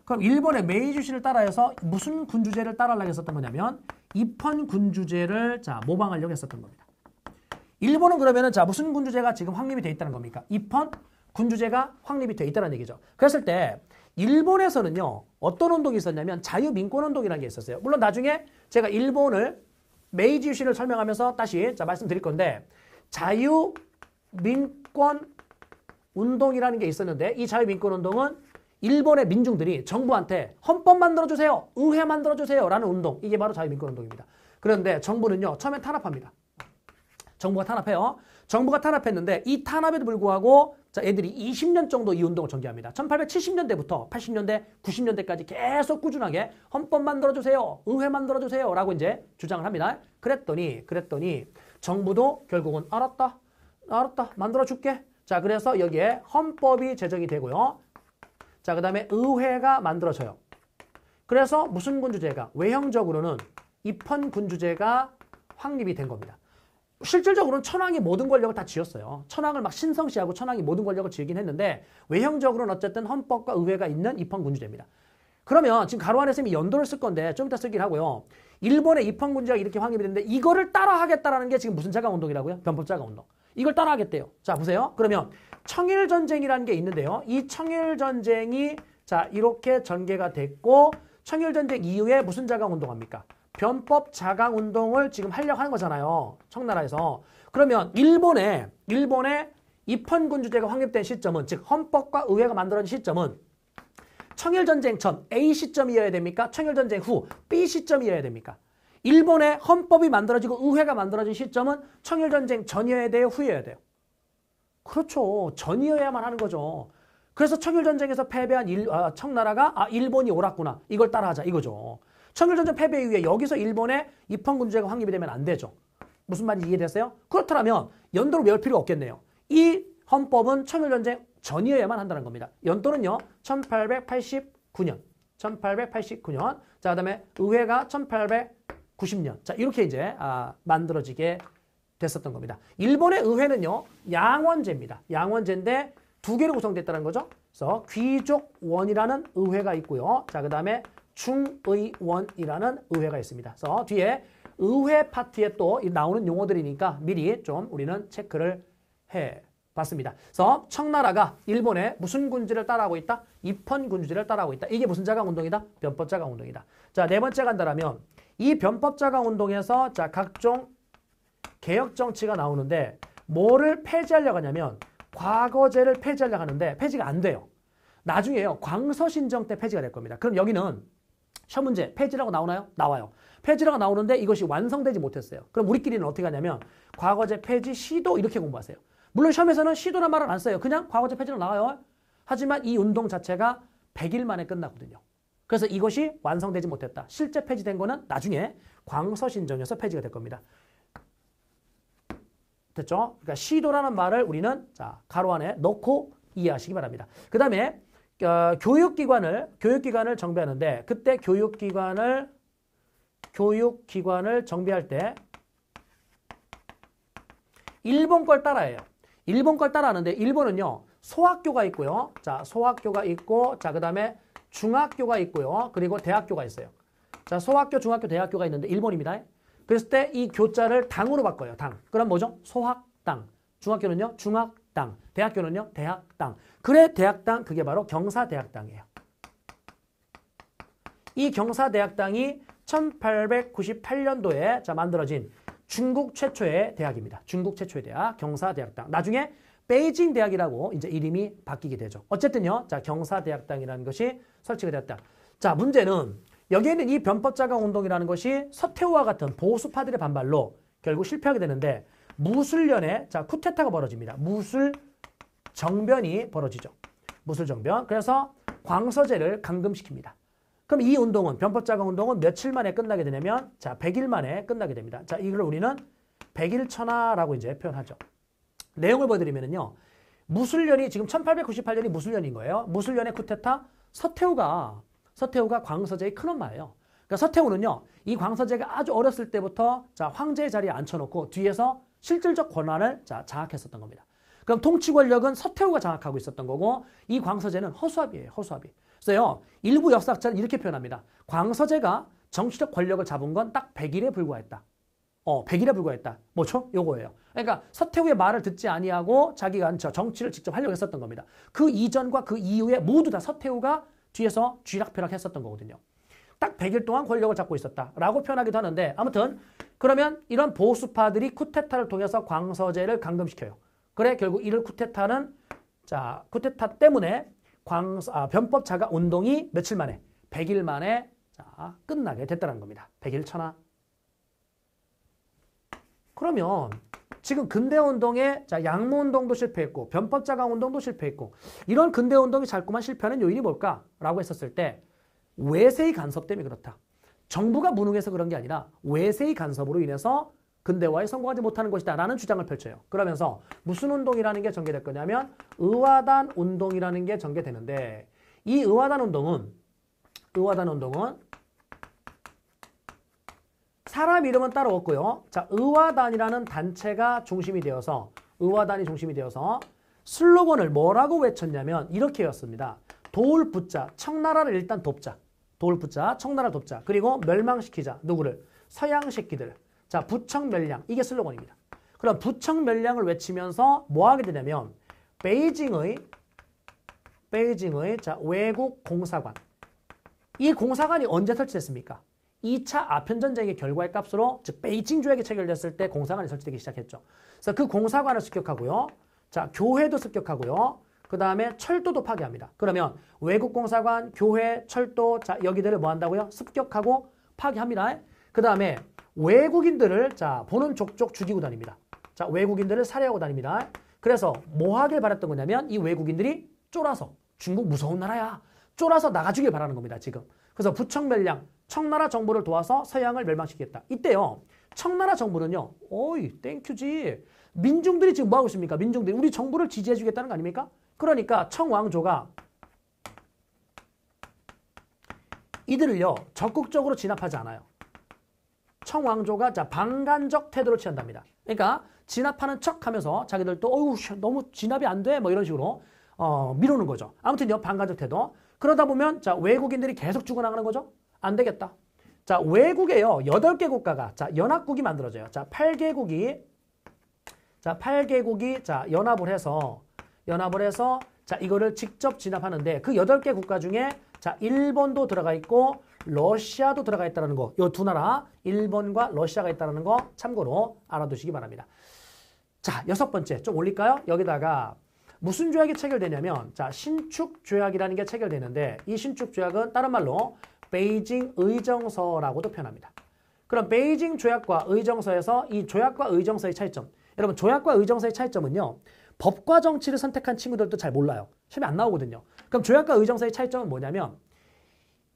그럼 일본의 메이지 유신을 따라해서 무슨 군주제를 따라 올라했었던 거냐면 입헌 군주제를 자, 모방하려고 했었던 겁니다. 일본은 그러면은 자, 무슨 군주제가 지금 확립이 돼 있다는 겁니까? 입헌 군주제가 확립이 돼 있다는 얘기죠. 그랬을 때 일본에서는요. 어떤 운동이 있었냐면 자유민권운동이라는 게 있었어요. 물론 나중에 제가 일본을 메이지 유신을 설명하면서 다시 자 말씀드릴 건데 자유 민권 운동이라는 게 있었는데 이 자유 민권 운동은 일본의 민중들이 정부한테 헌법 만들어주세요, 의회 만들어주세요 라는 운동 이게 바로 자유 민권 운동입니다. 그런데 정부는요 처음에 탄압합니다. 정부가 탄압해요. 정부가 탄압했는데 이 탄압에도 불구하고 자, 애들이 20년 정도 이 운동을 전개합니다. 1870년대부터 80년대, 90년대까지 계속 꾸준하게 헌법 만들어주세요. 의회 만들어주세요. 라고 이제 주장을 합니다. 그랬더니, 그랬더니 정부도 결국은 알았다. 알았다. 만들어줄게. 자, 그래서 여기에 헌법이 제정이 되고요. 자, 그 다음에 의회가 만들어져요. 그래서 무슨 군주제가? 외형적으로는 입헌 군주제가 확립이 된 겁니다. 실질적으로는 천황이 모든 권력을 다지었어요 천황을 막 신성시하고 천황이 모든 권력을 지으긴 했는데 외형적으로는 어쨌든 헌법과 의회가 있는 입헌군주제입니다. 그러면 지금 가로안에 쌤이 연도를 쓸 건데 좀 이따 쓰긴 하고요. 일본의 입헌군주가 이렇게 확립이 됐는데 이거를 따라하겠다라는 게 지금 무슨 자가운동이라고요? 변법자가운동. 이걸 따라하겠대요. 자 보세요. 그러면 청일전쟁이라는 게 있는데요. 이 청일전쟁이 자 이렇게 전개가 됐고 청일전쟁 이후에 무슨 자가운동합니까? 변법 자강 운동을 지금 하려고 하는 거잖아요. 청나라에서. 그러면 일본에 일본의 입헌군 주제가 확립된 시점은 즉 헌법과 의회가 만들어진 시점은 청일전쟁 전 A 시점이어야 됩니까? 청일전쟁 후 B 시점이어야 됩니까? 일본의 헌법이 만들어지고 의회가 만들어진 시점은 청일전쟁 전이어야 돼요? 후여야 돼요? 그렇죠. 전이어야만 하는 거죠. 그래서 청일전쟁에서 패배한 일, 아, 청나라가 아 일본이 옳았구나. 이걸 따라하자 이거죠. 청일전쟁 패배 이후에 여기서 일본의 입헌군주제가 확립이 되면 안 되죠. 무슨 말인지 이해됐어요? 그렇다면 연도를 외울 필요 없겠네요. 이 헌법은 청일전쟁 전이어야만 한다는 겁니다. 연도는요. 1889년. 1889년. 자, 그다음에 의회가 1890년. 자, 이렇게 이제 아, 만들어지게 됐었던 겁니다. 일본의 의회는요. 양원제입니다. 양원제인데 두 개로 구성됐다는 거죠. 그래서 귀족원이라는 의회가 있고요. 자, 그다음에 중의원이라는 의회가 있습니다. 그래서 뒤에 의회 파트에 또 나오는 용어들이니까 미리 좀 우리는 체크를 해 봤습니다. 그래서 청나라가 일본의 무슨 군주를 따라하고 있다? 입헌 군주를 제 따라하고 있다. 이게 무슨 자강 운동이다? 변법 자강 운동이다. 자, 네 번째 간다라면 이 변법 자강 운동에서 자, 각종 개혁 정치가 나오는데 뭐를 폐지하려고 하냐면 과거제를 폐지하려고 하는데 폐지가 안 돼요. 나중에요. 광서신정 때 폐지가 될 겁니다. 그럼 여기는 시험 문제 폐지라고 나오나요? 나와요. 폐지라고 나오는데 이것이 완성되지 못했어요. 그럼 우리끼리는 어떻게 하냐면 과거제 폐지 시도 이렇게 공부하세요. 물론 시험에서는 시도란 말을 안 써요. 그냥 과거제 폐지로 나와요. 하지만 이 운동 자체가 100일 만에 끝나거든요. 그래서 이것이 완성되지 못했다. 실제 폐지된 거는 나중에 광서신정에서 폐지가 될 겁니다. 됐죠? 그러니까 시도라는 말을 우리는 자 가로 안에 넣고 이해하시기 바랍니다. 그 다음에 어, 교육기관을 교육기관을 정비하는데 그때 교육기관을 교육기관을 정비할 때 일본 걸 따라해요. 일본 걸 따라하는데 일본은요 소학교가 있고요. 자 소학교가 있고 자 그다음에 중학교가 있고요. 그리고 대학교가 있어요. 자 소학교, 중학교, 대학교가 있는데 일본입니다. 그랬을 때 이 교자를 당으로 바꿔요. 당. 그럼 뭐죠? 소학당. 중학교는요 중학 대학당. 대학교는요? 대학당. 그래 대학당 그게 바로 경사대학당이에요. 이 경사대학당이 1898년도에 자 만들어진 중국 최초의 대학입니다. 중국 최초의 대학, 경사대학당. 나중에 베이징 대학이라고 이제 이름이 바뀌게 되죠. 어쨌든요. 자, 경사대학당이라는 것이 설치가 되었다. 자, 문제는 여기에는 이 변법자강 운동이라는 것이 서태후와 같은 보수파들의 반발로 결국 실패하게 되는데 무술년에 자쿠테타가 벌어집니다. 무술 정변이 벌어지죠. 무술 정변. 그래서 광서제를 감금시킵니다. 그럼 이 운동은 변법자강 운동은 며칠 만에 끝나게 되냐면 자 100일 만에 끝나게 됩니다. 자 이걸 우리는 100일 천하라고 이제 표현하죠. 내용을 보여드리면요. 무술년이 지금 1898년이 무술년인 거예요. 무술년의 쿠테타 서태후가 서태후가 광서제의 큰 엄마예요. 그러니까 서태후는요. 이 광서제가 아주 어렸을 때부터 자 황제의 자리에 앉혀놓고 뒤에서 실질적 권한을 자, 장악했었던 겁니다. 그럼 통치 권력은 서태후가 장악하고 있었던 거고 이 광서제는 허수아비예요. 허수아비. 그래서요. 일부 역사학자는 이렇게 표현합니다. 광서제가 정치적 권력을 잡은 건 딱 100일에 불과했다. 어, 100일에 불과했다. 뭐죠? 요거예요. 그러니까 서태후의 말을 듣지 아니하고 자기가 정치를 직접 하려고 했었던 겁니다. 그 이전과 그 이후에 모두 다 서태후가 뒤에서 쥐락펴락 했었던 거거든요. 딱 100일 동안 권력을 잡고 있었다라고 표현하기도 하는데 아무튼 그러면 이런 보수파들이 쿠데타를 통해서 광서제를 강금시켜요. 그래 결국 이를 쿠데타는 자 쿠데타 때문에 광 아, 변법 자가 운동이 며칠 만에 100일 만에 자, 끝나게 됐다는 겁니다. 100일 천하. 그러면 지금 근대운동에 자 양무운동도 실패했고 변법자가 운동도 실패했고 이런 근대운동이 자꾸만 실패하는 요인이 뭘까라고 했었을 때 외세의 간섭 때문에 그렇다. 정부가 무능해서 그런 게 아니라 외세의 간섭으로 인해서 근대화에 성공하지 못하는 것이다 라는 주장을 펼쳐요. 그러면서 무슨 운동이라는 게 전개될 거냐면 의화단 운동이라는 게 전개되는데 이 의화단 운동은 의화단 운동은 사람 이름은 따로 없고요. 자, 의화단이라는 단체가 중심이 되어서 의화단이 중심이 되어서 슬로건을 뭐라고 외쳤냐면 이렇게였습니다. 도울 붙자, 청나라를 일단 돕자. 돌붙자, 청나라 돕자, 그리고 멸망시키자. 누구를? 서양 새끼들. 자, 부청 멸량. 이게 슬로건입니다. 그럼 부청 멸량을 외치면서 뭐 하게 되냐면 베이징의 베이징의 자, 외국 공사관. 이 공사관이 언제 설치됐습니까? 2차 아편 전쟁의 결과의 값으로 즉 베이징 조약이 체결됐을 때 공사관이 설치되기 시작했죠. 그래서 그 공사관을 습격하고요. 자, 교회도 습격하고요. 그 다음에 철도도 파괴합니다. 그러면 외국 공사관, 교회, 철도 자 여기들을 뭐 한다고요? 습격하고 파괴합니다. 그 다음에 외국인들을 자 보는 족족 죽이고 다닙니다. 자 외국인들을 살해하고 다닙니다. 그래서 뭐 하길 바랐던 거냐면 이 외국인들이 쫄아서 중국 무서운 나라야. 쫄아서 나가주길 바라는 겁니다. 지금. 그래서 부청 멸량, 청나라 정부를 도와서 서양을 멸망시키겠다. 이때요. 청나라 정부는요. 어이 땡큐지. 민중들이 지금 뭐하고 있습니까? 민중들이 우리 정부를 지지해주겠다는 거 아닙니까? 그러니까 청왕조가 이들을요 적극적으로 진압하지 않아요. 청왕조가 자방관적 태도를 취한답니다. 그러니까 진압하는 척하면서 자기들도 어우 너무 진압이 안 돼 뭐 이런 식으로 어, 미루는 거죠. 아무튼요 방관적 태도. 그러다 보면 자 외국인들이 계속 죽어나가는 거죠. 안 되겠다. 자 외국에요 여덟 개 국가가 자 연합국이 만들어져요. 자 팔개국이자 팔개국이자 연합을 해서 연합을 해서 자 이거를 직접 진압하는데 그 8개 국가 중에 자 일본도 들어가 있고 러시아도 들어가 있다는 거. 요 두 나라 일본과 러시아가 있다는 거 참고로 알아두시기 바랍니다. 자 여섯 번째 좀 올릴까요? 여기다가 무슨 조약이 체결되냐면 자 신축 조약이라는 게 체결되는데 이 신축 조약은 다른 말로 베이징 의정서라고도 표현합니다. 그럼 베이징 조약과 의정서에서 이 조약과 의정서의 차이점 여러분 조약과 의정서의 차이점은요 법과 정치를 선택한 친구들도 잘 몰라요. 시험에 안 나오거든요. 그럼 조약과 의정서의 차이점은 뭐냐면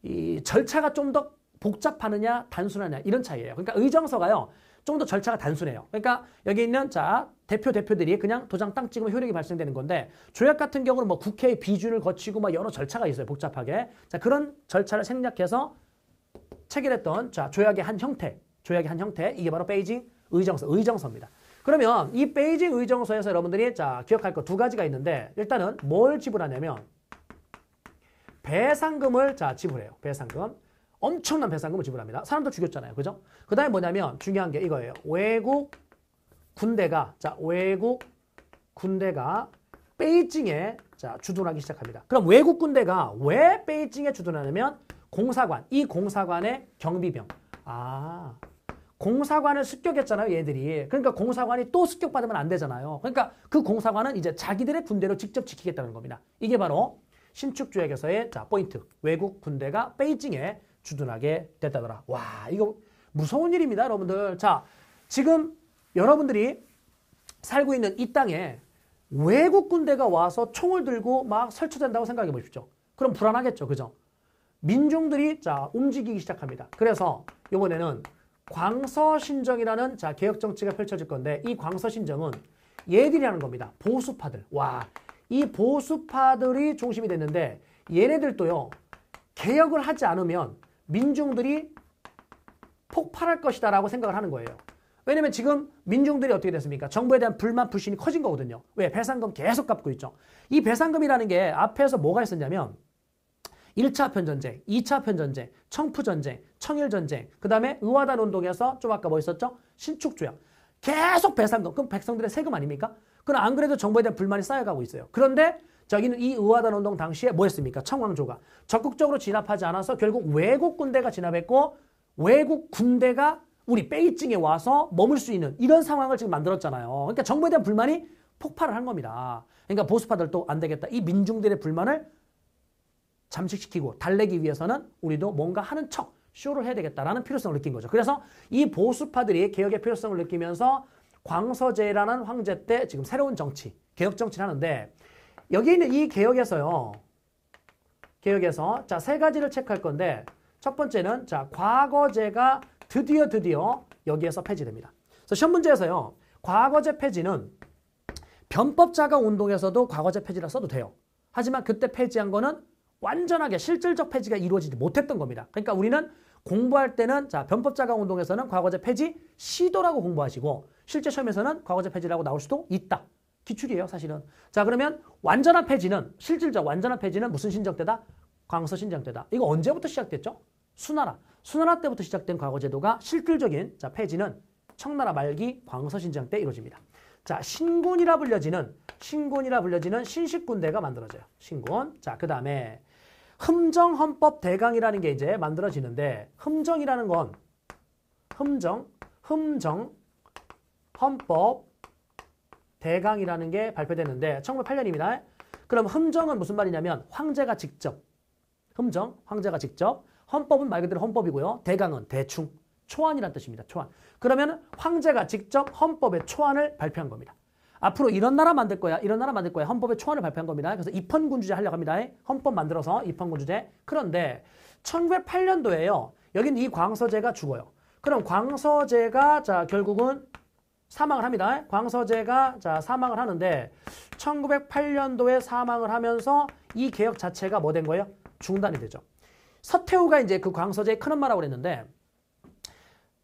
이 절차가 좀 더 복잡하느냐 단순하냐 이런 차이예요. 그러니까 의정서가요. 좀 더 절차가 단순해요. 그러니까 여기 있는 자 대표 대표들이 그냥 도장 땅 찍으면 효력이 발생되는 건데 조약 같은 경우는 뭐 국회의 비준을 거치고 막 여러 절차가 있어요. 복잡하게. 자 그런 절차를 생략해서 체결했던 자 조약의 한 형태, 조약의 한 형태 이게 바로 베이징 의정서, 의정서입니다. 그러면 이 베이징 의정서에서 여러분들이 자 기억할 거 두 가지가 있는데 일단은 뭘 지불하냐면 배상금을 자 지불해요. 배상금. 엄청난 배상금을 지불합니다. 사람도 죽였잖아요. 그죠? 그 다음에 뭐냐면 중요한 게 이거예요. 외국 군대가 자 외국 군대가 베이징에 자 주둔하기 시작합니다. 그럼 외국 군대가 왜 베이징에 주둔하냐면 공사관, 이 공사관의 경비병. 아, 공사관을 습격했잖아요, 얘들이. 그러니까 공사관이 또 습격받으면 안 되잖아요. 그러니까 그 공사관은 이제 자기들의 군대로 직접 지키겠다는 겁니다. 이게 바로 신축조약에서의 자, 포인트. 외국 군대가 베이징에 주둔하게 됐다더라. 와, 이거 무서운 일입니다, 여러분들. 자, 지금 여러분들이 살고 있는 이 땅에 외국 군대가 와서 총을 들고 막 설치된다고 생각해 보십시오. 그럼 불안하겠죠, 그죠? 민중들이 자 움직이기 시작합니다. 그래서 이번에는 광서신정이라는 자 개혁 정치가 펼쳐질 건데 이 광서신정은 얘들이 하는 겁니다. 보수파들. 와, 이 보수파들이 중심이 됐는데 얘네들도요. 개혁을 하지 않으면 민중들이 폭발할 것이다 라고 생각을 하는 거예요. 왜냐면 지금 민중들이 어떻게 됐습니까? 정부에 대한 불만, 불신이 커진 거거든요. 왜? 배상금 계속 갚고 있죠. 이 배상금이라는 게 앞에서 뭐가 있었냐면 1차 편전쟁, 2차 편전쟁, 청푸전쟁, 청일전쟁, 그 다음에 의화단 운동에서 좀 아까 뭐 있었죠? 신축조약. 계속 배상금. 그럼 백성들의 세금 아닙니까? 그럼 안 그래도 정부에 대한 불만이 쌓여가고 있어요. 그런데 저기는 이 의화단 운동 당시에 뭐했습니까 청왕조가 적극적으로 진압하지 않아서 결국 외국 군대가 진압했고 외국 군대가 우리 베이징에 와서 머물 수 있는 이런 상황을 지금 만들었잖아요. 그러니까 정부에 대한 불만이 폭발을 한 겁니다. 그러니까 보수파들도 안 되겠다. 이 민중들의 불만을 잠식시키고 달래기 위해서는 우리도 뭔가 하는 척 쇼를 해야 되겠다라는 필요성을 느낀 거죠. 그래서 이 보수파들이 개혁의 필요성을 느끼면서 광서제라는 황제 때 지금 새로운 정치, 개혁 정치를 하는데 여기 있는 이 개혁에서요. 개혁에서 자, 세 가지를 체크할 건데 첫 번째는 자, 과거제가 드디어 드디어 여기에서 폐지됩니다. 그래서 시험 문제에서요. 과거제 폐지는 변법자가 운동에서도 과거제 폐지라 써도 돼요. 하지만 그때 폐지한 거는 완전하게 실질적 폐지가 이루어지지 못했던 겁니다. 그러니까 우리는 공부할 때는 자 변법자강 운동에서는 과거제 폐지 시도라고 공부하시고 실제 시험에서는 과거제 폐지라고 나올 수도 있다. 기출이에요 사실은. 자 그러면 완전한 폐지는 실질적 완전한 폐지는 무슨 신정때다? 광서 신정때다. 이거 언제부터 시작됐죠? 수나라. 수나라 때부터 시작된 과거제도가 실질적인 자 폐지는 청나라 말기 광서 신정 때 이루어집니다. 자 신군이라 불려지는 신군이라 불려지는 신식군대가 만들어져요. 신군. 자 그 다음에 흠정헌법 대강이라는 게 이제 만들어지는데 흠정이라는 건 흠정, 흠정, 헌법 대강이라는 게 발표됐는데 1908년입니다. 그럼 흠정은 무슨 말이냐면 황제가 직접 흠정, 황제가 직접 헌법은 말 그대로 헌법이고요. 대강은 대충, 초안이란 뜻입니다. 초안. 그러면 황제가 직접 헌법의 초안을 발표한 겁니다. 앞으로 이런 나라 만들 거야, 이런 나라 만들 거야. 헌법에 초안을 발표한 겁니다. 그래서 입헌군주제 하려고 합니다. 헌법 만들어서 입헌군주제. 그런데 1908년도에요. 여긴 이 광서제가 죽어요. 그럼 광서제가 자 결국은 사망을 합니다. 광서제가 자 사망을 하는데 1908년도에 사망을 하면서 이 개혁 자체가 뭐 된 거예요? 중단이 되죠. 서태후가 이제 그 광서제의 큰 엄마라고 그랬는데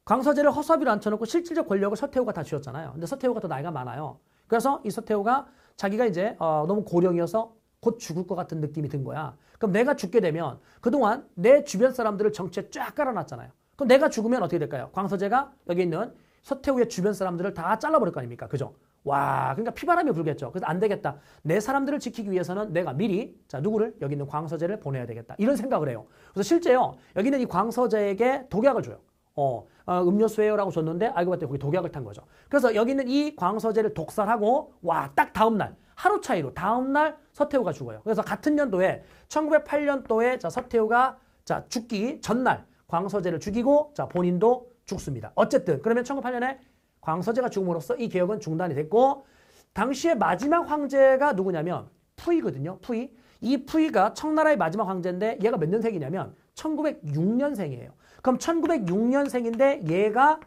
광서제를 허수아비로 앉혀놓고 실질적 권력을 서태후가 다 쥐었잖아요. 근데 서태후가 더 나이가 많아요. 그래서 이서태후가 자기가 이제 어, 너무 고령이어서 곧 죽을 것 같은 느낌이 든 거야. 그럼 내가 죽게 되면 그동안 내 주변 사람들을 정체쫙 깔아놨잖아요. 그럼 내가 죽으면 어떻게 될까요? 광서제가 여기 있는 서태후의 주변 사람들을 다 잘라버릴 거 아닙니까? 그죠? 와, 그러니까 피바람이 불겠죠. 그래서 안 되겠다. 내 사람들을 지키기 위해서는 내가 미리 자 누구를 여기 있는 광서제를 보내야 되겠다. 이런 생각을 해요. 그래서 실제요 여기 있는 이 광서제에게 독약을 줘요. 어, 어, 음료수예요라고 줬는데 알고 봤더니 거기 독약을 탄 거죠. 그래서 여기는 이 광서제를 독살하고 와 딱 다음 날 하루 차이로 다음 날 서태후가 죽어요. 그래서 같은 연도에 1908년도에 자 서태후가 자 죽기 전날 광서제를 죽이고 자 본인도 죽습니다. 어쨌든 그러면 1908년에 광서제가 죽음으로써 이 개혁은 중단이 됐고 당시에 마지막 황제가 누구냐면 푸이거든요. 푸이. 푸이. 이 푸이가 청나라의 마지막 황제인데 얘가 몇 년생이냐면 1906년생이에요. 그럼 1906년생인데 얘가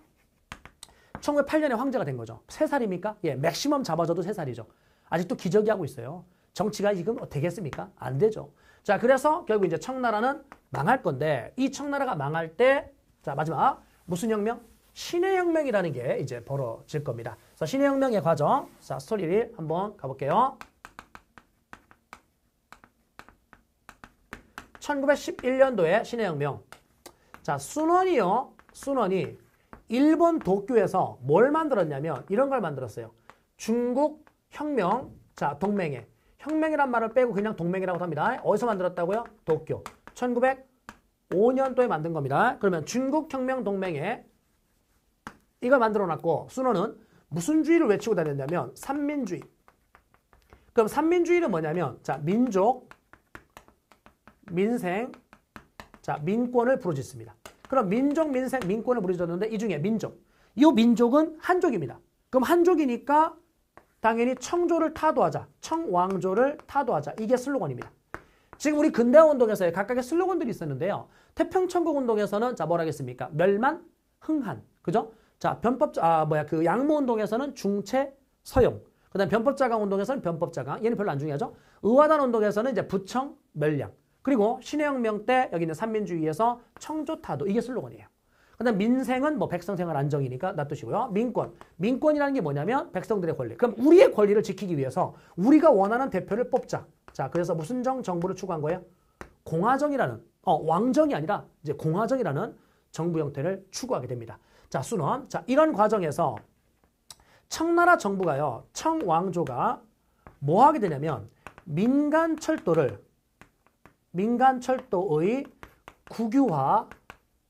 1908년에 황제가 된 거죠. 3살입니까? 예, 맥시멈 잡아줘도 3살이죠. 아직도 기저귀 하고 있어요. 정치가 지금 되겠습니까? 안 되죠. 자, 그래서 결국 이제 청나라는 망할 건데 이 청나라가 망할 때 자, 마지막 무슨 혁명? 신의 혁명이라는 게 이제 벌어질 겁니다. 그래서 신의 혁명의 과정. 자, 스토리를 한번 가볼게요. 1911년도에 신의 혁명. 자, 순원이요. 순원이 일본 도쿄에서 뭘 만들었냐면 이런 걸 만들었어요. 중국 혁명, 자, 동맹에. 혁명이란 말을 빼고 그냥 동맹이라고 합니다. 어디서 만들었다고요? 도쿄. 1905년도에 만든 겁니다. 그러면 중국 혁명 동맹에 이걸 만들어 놨고 순원은 무슨 주의를 외치고 다녔냐면 삼민주의. 그럼 삼민주의는 뭐냐면 자, 민족, 민생, 자, 민권을 부르짖습니다. 그럼 민족, 민생, 민권을 부르짖었는데 이 중에 민족. 이 민족은 한족입니다. 그럼 한족이니까 당연히 청조를 타도하자. 청왕조를 타도하자. 이게 슬로건입니다. 지금 우리 근대 화 운동에서 각각의 슬로건들이 있었는데요. 태평천국 운동에서는 자, 뭐라겠습니까? 멸만, 흥한. 그죠? 자, 변법, 아, 뭐야, 그양무 운동에서는 중체, 서용. 그 다음 변법자강 운동에서는 변법자강. 얘는 별로 안 중요하죠? 의화단 운동에서는 이제 부청, 멸량. 그리고 신해혁명 때 여기 있는 삼민주의에서 청조타도 이게 슬로건이에요. 그다음 민생은 뭐 백성 생활 안정이니까 놔두시고요. 민권. 민권이라는 게 뭐냐면 백성들의 권리. 그럼 우리의 권리를 지키기 위해서 우리가 원하는 대표를 뽑자. 자, 그래서 무슨 정 정부를 추구한 거예요? 공화정이라는 어, 왕정이 아니라 이제 공화정이라는 정부 형태를 추구하게 됩니다. 자, 순원. 자, 이런 과정에서 청나라 정부가요. 청왕조가 뭐 하게 되냐면 민간 철도를 민간 철도의 국유화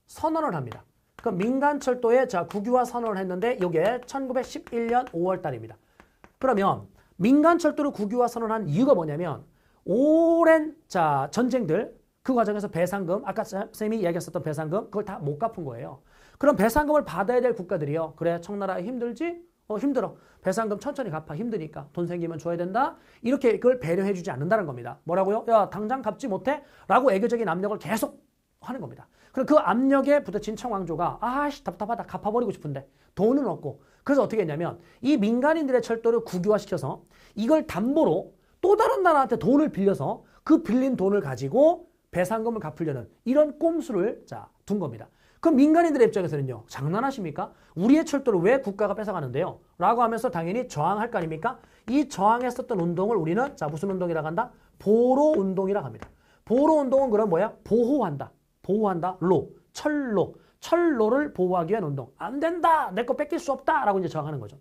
선언을 합니다. 그 그러니까 민간 철도의 자 국유화 선언을 했는데 이게 1911년 5월 달입니다. 그러면 민간 철도를 국유화 선언한 이유가 뭐냐면 오랜 자 전쟁들 그 과정에서 배상금 아까 쌤이 이야기했었던 배상금 그걸 다 못 갚은 거예요. 그럼 배상금을 받아야 될 국가들이요. 그래 청나라 힘들지? 어, 힘들어. 배상금 천천히 갚아. 힘드니까. 돈 생기면 줘야 된다. 이렇게 그걸 배려해 주지 않는다는 겁니다. 뭐라고요? 야, 당장 갚지 못해? 라고 애교적인 압력을 계속 하는 겁니다. 그럼 그 압력에 부딪힌 청왕조가 아씨 답답하다 갚아버리고 싶은데 돈은 없고 그래서 어떻게 했냐면 이 민간인들의 철도를 국유화시켜서 이걸 담보로 또 다른 나라한테 돈을 빌려서 그 빌린 돈을 가지고 배상금을 갚으려는 이런 꼼수를 자, 둔 겁니다. 그럼 민간인들의 입장에서는요. 장난하십니까? 우리의 철도를 왜 국가가 뺏어가는데요? 라고 하면서 당연히 저항할 거 아닙니까? 이 저항했었던 운동을 우리는 자 무슨 운동이라고 한다? 보로운동이라고 합니다. 보로운동은 그럼 뭐야? 보호한다. 보호한다. 로. 철로. 철로를 보호하기 위한 운동. 안 된다. 내 거 뺏길 수 없다. 라고 이제 저항하는 거죠.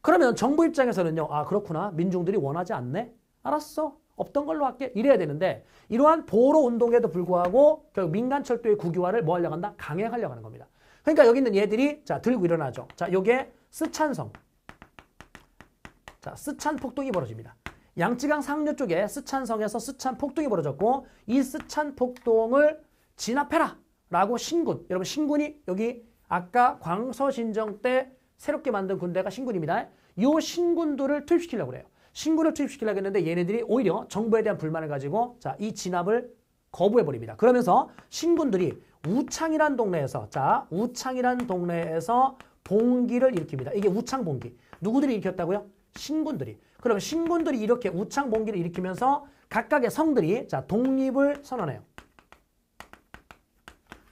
그러면 정부 입장에서는요. 아 그렇구나. 민중들이 원하지 않네. 알았어. 없던 걸로 할게 이래야 되는데 이러한 보로 운동에도 불구하고 결국 민간 철도의 국유화를 뭐 하려고 한다? 강행하려고 하는 겁니다. 그러니까 여기 있는 얘들이 자 들고 일어나죠. 자 요게 스촨성 자 스촨 폭동이 벌어집니다. 양쯔강 상류 쪽에 스촨성에서 스촨 폭동이 벌어졌고 이 스촨 폭동을 진압해라 라고 신군 여러분 신군이 여기 아까 광서신정 때 새롭게 만든 군대가 신군입니다. 요 신군들을 투입시키려고 그래요. 신군을 투입시키려고 했는데 얘네들이 오히려 정부에 대한 불만을 가지고 자, 이 진압을 거부해버립니다. 그러면서 신군들이 우창이란 동네에서 자 우창이란 동네에서 봉기를 일으킵니다. 이게 우창 봉기. 누구들이 일으켰다고요? 신군들이. 그러면 신군들이 이렇게 우창 봉기를 일으키면서 각각의 성들이 자 독립을 선언해요.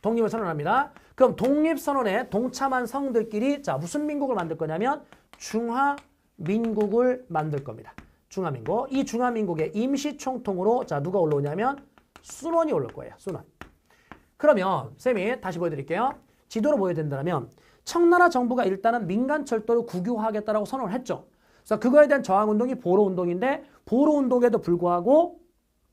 독립을 선언합니다. 그럼 독립 선언에 동참한 성들끼리 자 무슨 민국을 만들 거냐면 중화 민국을 만들 겁니다. 중화민국. 이 중화민국의 임시총통으로 자 누가 올라오냐면 순원이 올라올 거예요. 순원. 그러면 쌤이 다시 보여드릴게요. 지도로 보여야된다면 청나라 정부가 일단은 민간 철도를 국유화하겠다라고 선언을 했죠. 그래서 그거에 대한 저항운동이 보로운동인데 보로운동에도 불구하고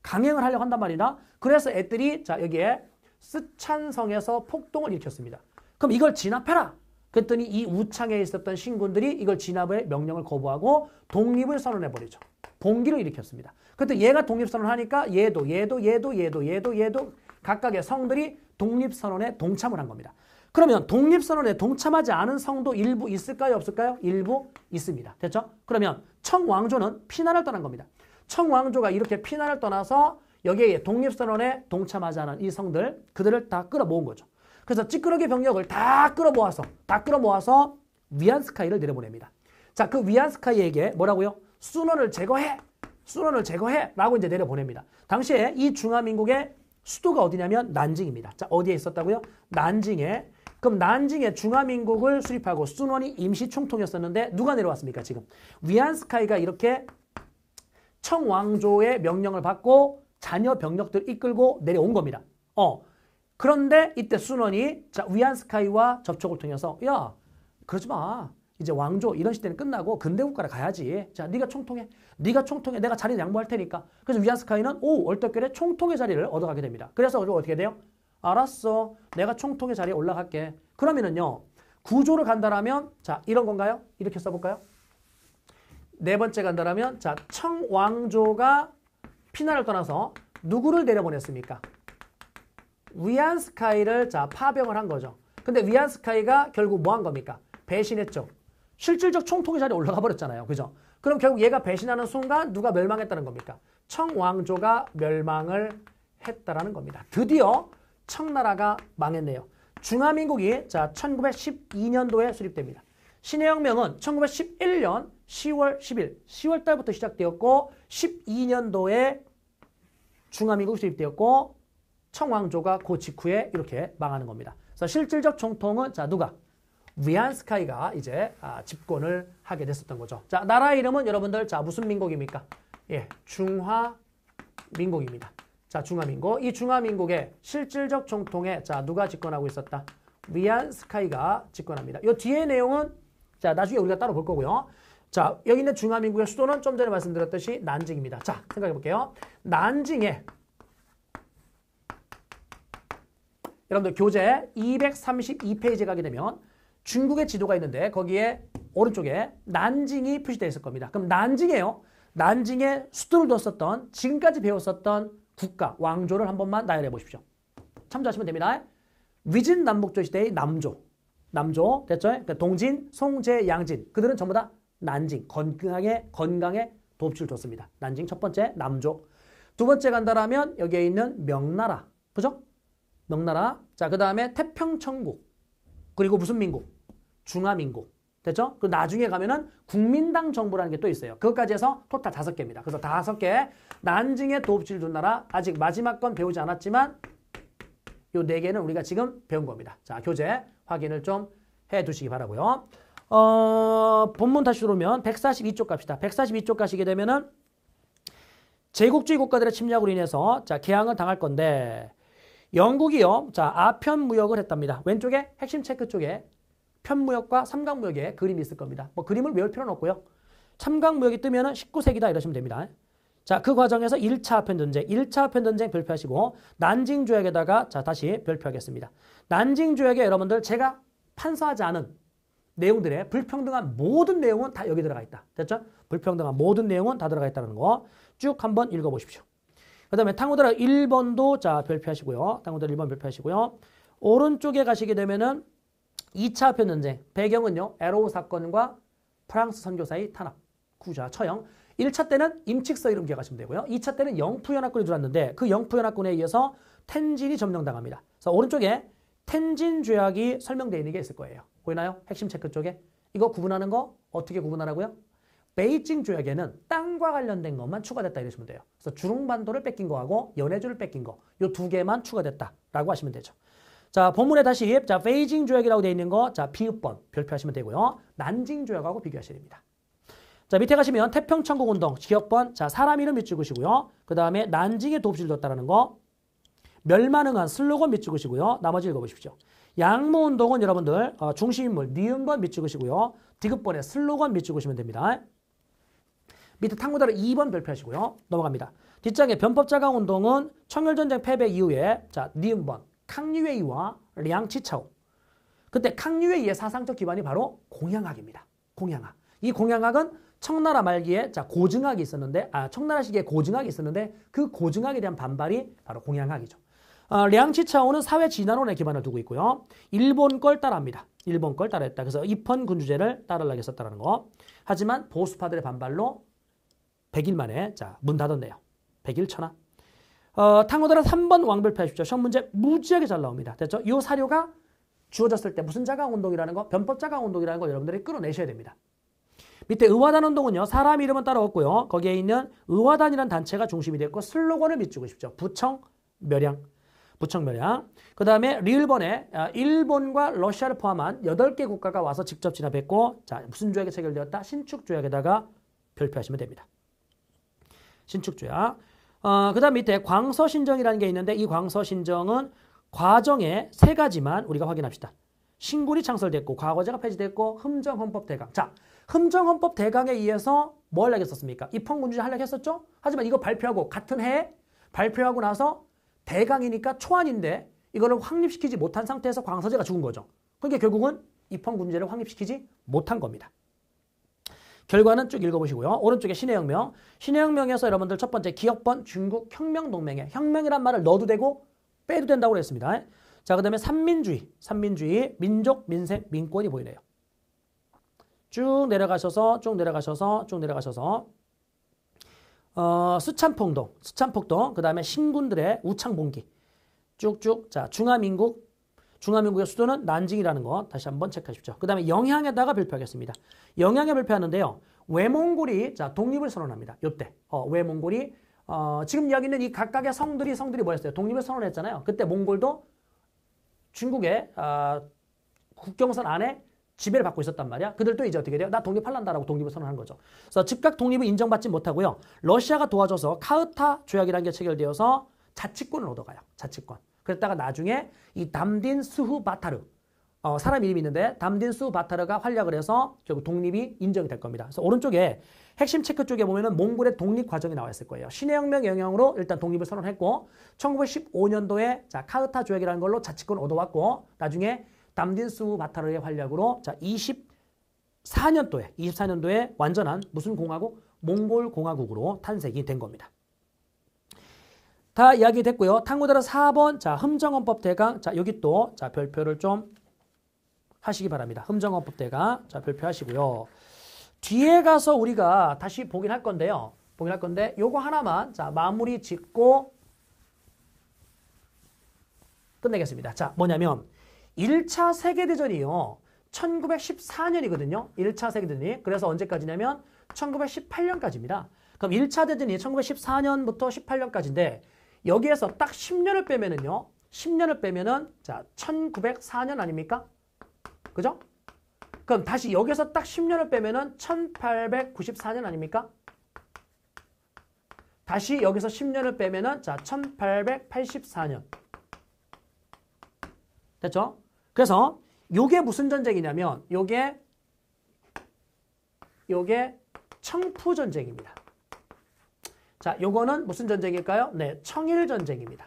강행을 하려고 한단 말이다. 그래서 애들이 자 여기에 스촨성에서 폭동을 일으켰습니다. 그럼 이걸 진압해라. 그랬더니 이 우창에 있었던 신군들이 이걸 진압의 명령을 거부하고 독립을 선언해버리죠. 봉기를 일으켰습니다. 그랬더니 얘가 독립선언하니까 을 얘도, 얘도, 얘도, 얘도, 얘도, 얘도 각각의 성들이 독립선언에 동참을 한 겁니다. 그러면 독립선언에 동참하지 않은 성도 일부 있을까요? 없을까요? 일부 있습니다. 됐죠? 그러면 청왕조는 피난을 떠난 겁니다. 청왕조가 이렇게 피난을 떠나서 여기에 독립선언에 동참하지 않은 이 성들, 그들을 다 끌어모은 거죠. 그래서 찌끄러기 병력을 다 끌어모아서 다 끌어모아서 위안스카이를 내려보냅니다. 자, 그 위안스카이에게 뭐라고요? 순원을 제거해! 순원을 제거해! 라고 이제 내려보냅니다. 당시에 이 중화민국의 수도가 어디냐면 난징입니다. 자, 어디에 있었다고요? 난징에. 그럼 난징에 중화민국을 수립하고 순원이 임시 총통이었었는데 누가 내려왔습니까, 지금? 위안스카이가 이렇게 청왕조의 명령을 받고 자녀 병력들 이끌고 내려온 겁니다. 어, 그런데 이때 순원이 자 위안스카이와 접촉을 통해서 야 그러지 마. 이제 왕조 이런 시대는 끝나고 근대 국가를 가야지. 자, 네가 총통해. 네가 총통해. 내가 자리 를 양보할 테니까. 그래서 위안스카이는 오 얼떨결에 총통의 자리를 얻어가게 됩니다. 그래서 어떻게 돼요? 알았어. 내가 총통의 자리에 올라갈게. 그러면은요. 구조를 간다라면 자, 이런 건가요? 이렇게 써 볼까요? 네 번째 간다라면 자, 청왕조가 피난을 떠나서 누구를 내려보냈습니까? 위안스카이를 자 파병을 한 거죠. 근데 위안스카이가 결국 뭐 한 겁니까? 배신했죠. 실질적 총통의 자리에 올라가 버렸잖아요. 그죠? 그럼 결국 얘가 배신하는 순간 누가 멸망했다는 겁니까? 청왕조가 멸망을 했다라는 겁니다. 드디어 청나라가 망했네요. 중화민국이 자 1912년도에 수립됩니다. 신해혁명은 1911년 10월 10일, 10월 달부터 시작되었고 12년도에 중화민국 수립되었고 청왕조가 그 직후에 이렇게 망하는 겁니다. 그래서 실질적 총통은 자 누가? 위안스카이가 이제 아, 집권을 하게 됐었던 거죠. 자 나라 이름은 여러분들 자 무슨 민국입니까? 예, 중화민국입니다. 자 중화민국 이 중화민국의 실질적 총통에 자 누가 집권하고 있었다? 위안스카이가 집권합니다. 이 뒤에 내용은 자 나중에 우리가 따로 볼 거고요. 자 여기 있는 중화민국의 수도는 좀 전에 말씀드렸듯이 난징입니다. 자 생각해 볼게요. 난징에 여러분들 교재 232페이지 에 가게 되면 중국의 지도가 있는데 거기에 오른쪽에 난징이 표시되어 있을 겁니다. 그럼 난징이에요. 난징에 수도를 뒀었던 지금까지 배웠었던 국가, 왕조를 한 번만 나열해 보십시오. 참조하시면 됩니다. 위진 남북조 시대의 남조. 남조 됐죠? 그러니까 동진, 송제, 양진 그들은 전부 다 난징 건강에 건강에 돕치를 줬습니다. 난징 첫 번째 남조 두 번째 간다라면 여기에 있는 명나라 그죠? 명나라 자, 그 다음에 태평천국. 그리고 무슨 민국? 중화민국. 됐죠? 그 나중에 가면은 국민당 정부라는 게 또 있어요. 그것까지 해서 토탈 다섯 개입니다. 그래서 다섯 개. 난징의 도읍질 둔 나라. 아직 마지막 건 배우지 않았지만 요 네 개는 우리가 지금 배운 겁니다. 자, 교재 확인을 좀 해 두시기 바라고요. 어, 본문 다시 들어오면 142쪽 갑시다. 142쪽 가시게 되면은 제국주의 국가들의 침략으로 인해서 자, 개항을 당할 건데 영국이요. 자, 아편 무역을 했답니다. 왼쪽에 핵심 체크 쪽에 편무역과 삼각무역의 그림이 있을 겁니다. 뭐 그림을 외울 필요는 없고요. 삼각무역이 뜨면 은 19세기다 이러시면 됩니다. 자, 그 과정에서 1차 아편 전쟁, 1차 아편 전쟁 별표하시고 난징 조약에다가 자, 다시 별표하겠습니다. 난징 조약에 여러분들 제가 판사하지 않은 내용들의 불평등한 모든 내용은 다 여기 들어가 있다. 됐죠? 불평등한 모든 내용은 다 들어가 있다는 거 쭉 한번 읽어 보십시오. 그 다음에 탕후드라 1번도 자 별표하시고요. 탕후드라 1번 별표하시고요. 오른쪽에 가시게 되면은 2차 합편 전쟁 배경은요. 에로우 사건과 프랑스 선교사의 탄압 구좌 처형 1차 때는 임칙서 이름 기억하시면 되고요. 2차 때는 영푸연합군이 들어왔는데 그 영푸연합군에 의해서 텐진이 점령당합니다. 그래서 오른쪽에 텐진 조약이 설명되어 있는 게 있을 거예요. 보이나요? 핵심 체크 쪽에. 이거 구분하는 거 어떻게 구분하라고요? 베이징 조약에는 땅과 관련된 것만 추가됐다 이러시면 돼요. 그래서 주릉반도를 뺏긴 거하고 연해주를 뺏긴 거요 두 개만 추가됐다라고 하시면 되죠. 자 본문에 다시 자 베이징 조약이라고 되어 있는 거자 비읍번 별표하시면 되고요. 난징 조약하고 비교하셔야 됩니다. 자 밑에 가시면 태평천국 운동 지역번 자 사람 이름 밑줄 그시고요. 그 다음에 난징에 도읍질 뒀다라는 거 멸만응한 슬로건 밑줄 그시고요. 나머지 읽어보십시오. 양모 운동은 여러분들 어, 중심인물 니은번 밑줄 그시고요. 디귿번에 슬로건 밑줄 그시면 됩니다. 밑에 탕구다로 2번 별표하시고요. 넘어갑니다. 뒷장에 변법자강운동은 청일전쟁 패배 이후에 자 니은번 캉유웨이와 량치차오 그때 캉유웨이의 사상적 기반이 바로 공양학입니다. 공양학. 이 공양학은 청나라 말기에 자 고증학이 있었는데 아 청나라 시기에 고증학이 있었는데 그 고증학에 대한 반발이 바로 공양학이죠. 아, 량치차오는 사회 진화론에 기반을 두고 있고요. 일본 걸 따라합니다. 일본 걸 따라했다. 그래서 입헌 군주제를 따르려고 했었다는 거. 하지만 보수파들의 반발로 100일 만에 자, 문 닫았네요. 100일 천하. 어, 탕호더라 3번 왕별표십시오 시험 문제 무지하게 잘 나옵니다. 됐죠? 요 사료가 주어졌을 때 무슨 자가운동이라는 거, 변법 자가운동이라는거 여러분들이 끌어내셔야 됩니다. 밑에 의화단 운동은요. 사람 이름은 따로 없고요. 거기에 있는 의화단이라는 단체가 중심이 됐고 슬로건을 밑주고 싶죠. 부청, 멸양. 부청, 멸양. 그 다음에 리일본에 아, 일본과 러시아를 포함한 8개 국가가 와서 직접 진압했고 자 무슨 조약에 체결되었다? 신축 조약에다가 별표하시면 됩니다. 신축조야 어, 그 다음 밑에 광서신정이라는 게 있는데 이 광서신정은 과정의 세 가지만 우리가 확인합시다. 신군이 창설됐고 과거제가 폐지됐고 흠정헌법 대강. 자, 흠정헌법 대강에 의해서 뭘 하겠었습니까? 입헌군주제 할락했었죠? 하지만 이거 발표하고 같은 해 발표하고 나서 대강이니까 초안인데 이거를 확립시키지 못한 상태에서 광서제가 죽은 거죠. 그러니까 결국은 입헌군제를 주 확립시키지 못한 겁니다. 결과는 쭉 읽어보시고요. 오른쪽에 신해 혁명. 신해 혁명에서 여러분들 첫 번째 기억번 중국 혁명동맹에 혁명이란 말을 넣어도 되고 빼도 된다고 그랬습니다 자, 그 다음에 삼민주의. 삼민주의, 민족, 민생, 민권이 보이네요. 쭉 내려가셔서, 쭉 내려가셔서, 쭉 내려가셔서, 어, 수찬폭동, 수찬폭동, 그 다음에 신군들의 우창봉기. 쭉쭉, 자, 중화민국, 중화민국의 수도는 난징이라는 거 다시 한번 체크하십시오. 그 다음에 영향에다가 발표하겠습니다. 영향에 발표하는데요. 외몽골이 자 독립을 선언합니다. 요때 어, 외몽골이 어, 지금 여기 있는 이 각각의 성들이 성들이 뭐였어요? 독립을 선언했잖아요. 그때 몽골도 중국의 어, 국경선 안에 지배를 받고 있었단 말이야. 그들도 이제 어떻게 돼요? 나 독립할란다라고 독립을 선언한 거죠. 그래서 즉각 독립을 인정받지 못하고요. 러시아가 도와줘서 카우타 조약이라는 게 체결되어서 자치권을 얻어가요. 자치권. 그랬다가 나중에 이 담딘 수후 바타르 어, 사람 이름이 있는데 담딘 수후 바타르가 활약을 해서 결국 독립이 인정이 될 겁니다. 그래서 오른쪽에 핵심 체크 쪽에 보면은 몽골의 독립 과정이 나와 있을 거예요. 신해 혁명 영향으로 일단 독립을 선언했고 1915년도에 자카흐타 조약이라는 걸로 자치권 얻어왔고 나중에 담딘 수후 바타르의 활약으로 자 24년도에 24년도에 완전한 무슨 공화국 몽골 공화국으로 탄생이 된 겁니다. 다 이야기 됐고요. 탐구대로 4번. 자, 흠정헌법 대강. 자, 여기 또 자, 별표를 좀 하시기 바랍니다. 흠정헌법 대강. 자, 별표 하시고요. 뒤에 가서 우리가 다시 보긴 할 건데요. 보긴 할 건데 요거 하나만 자, 마무리 짓고 끝내겠습니다. 자, 뭐냐면 1차 세계대전이요. 1914년이거든요. 1차 세계대전이. 그래서 언제까지냐면 1918년까지입니다. 그럼 1차 대전이 1914년부터 18년까지인데 여기에서 딱 10년을 빼면은요. 10년을 빼면은 자 1904년 아닙니까? 그죠? 그럼 다시 여기서 딱 10년을 빼면은 1894년 아닙니까? 다시 여기서 10년을 빼면은 자 1884년 됐죠? 그래서 요게 무슨 전쟁이냐면 요게 요게 청푸 전쟁입니다. 자, 요거는 무슨 전쟁일까요? 네, 청일 전쟁입니다.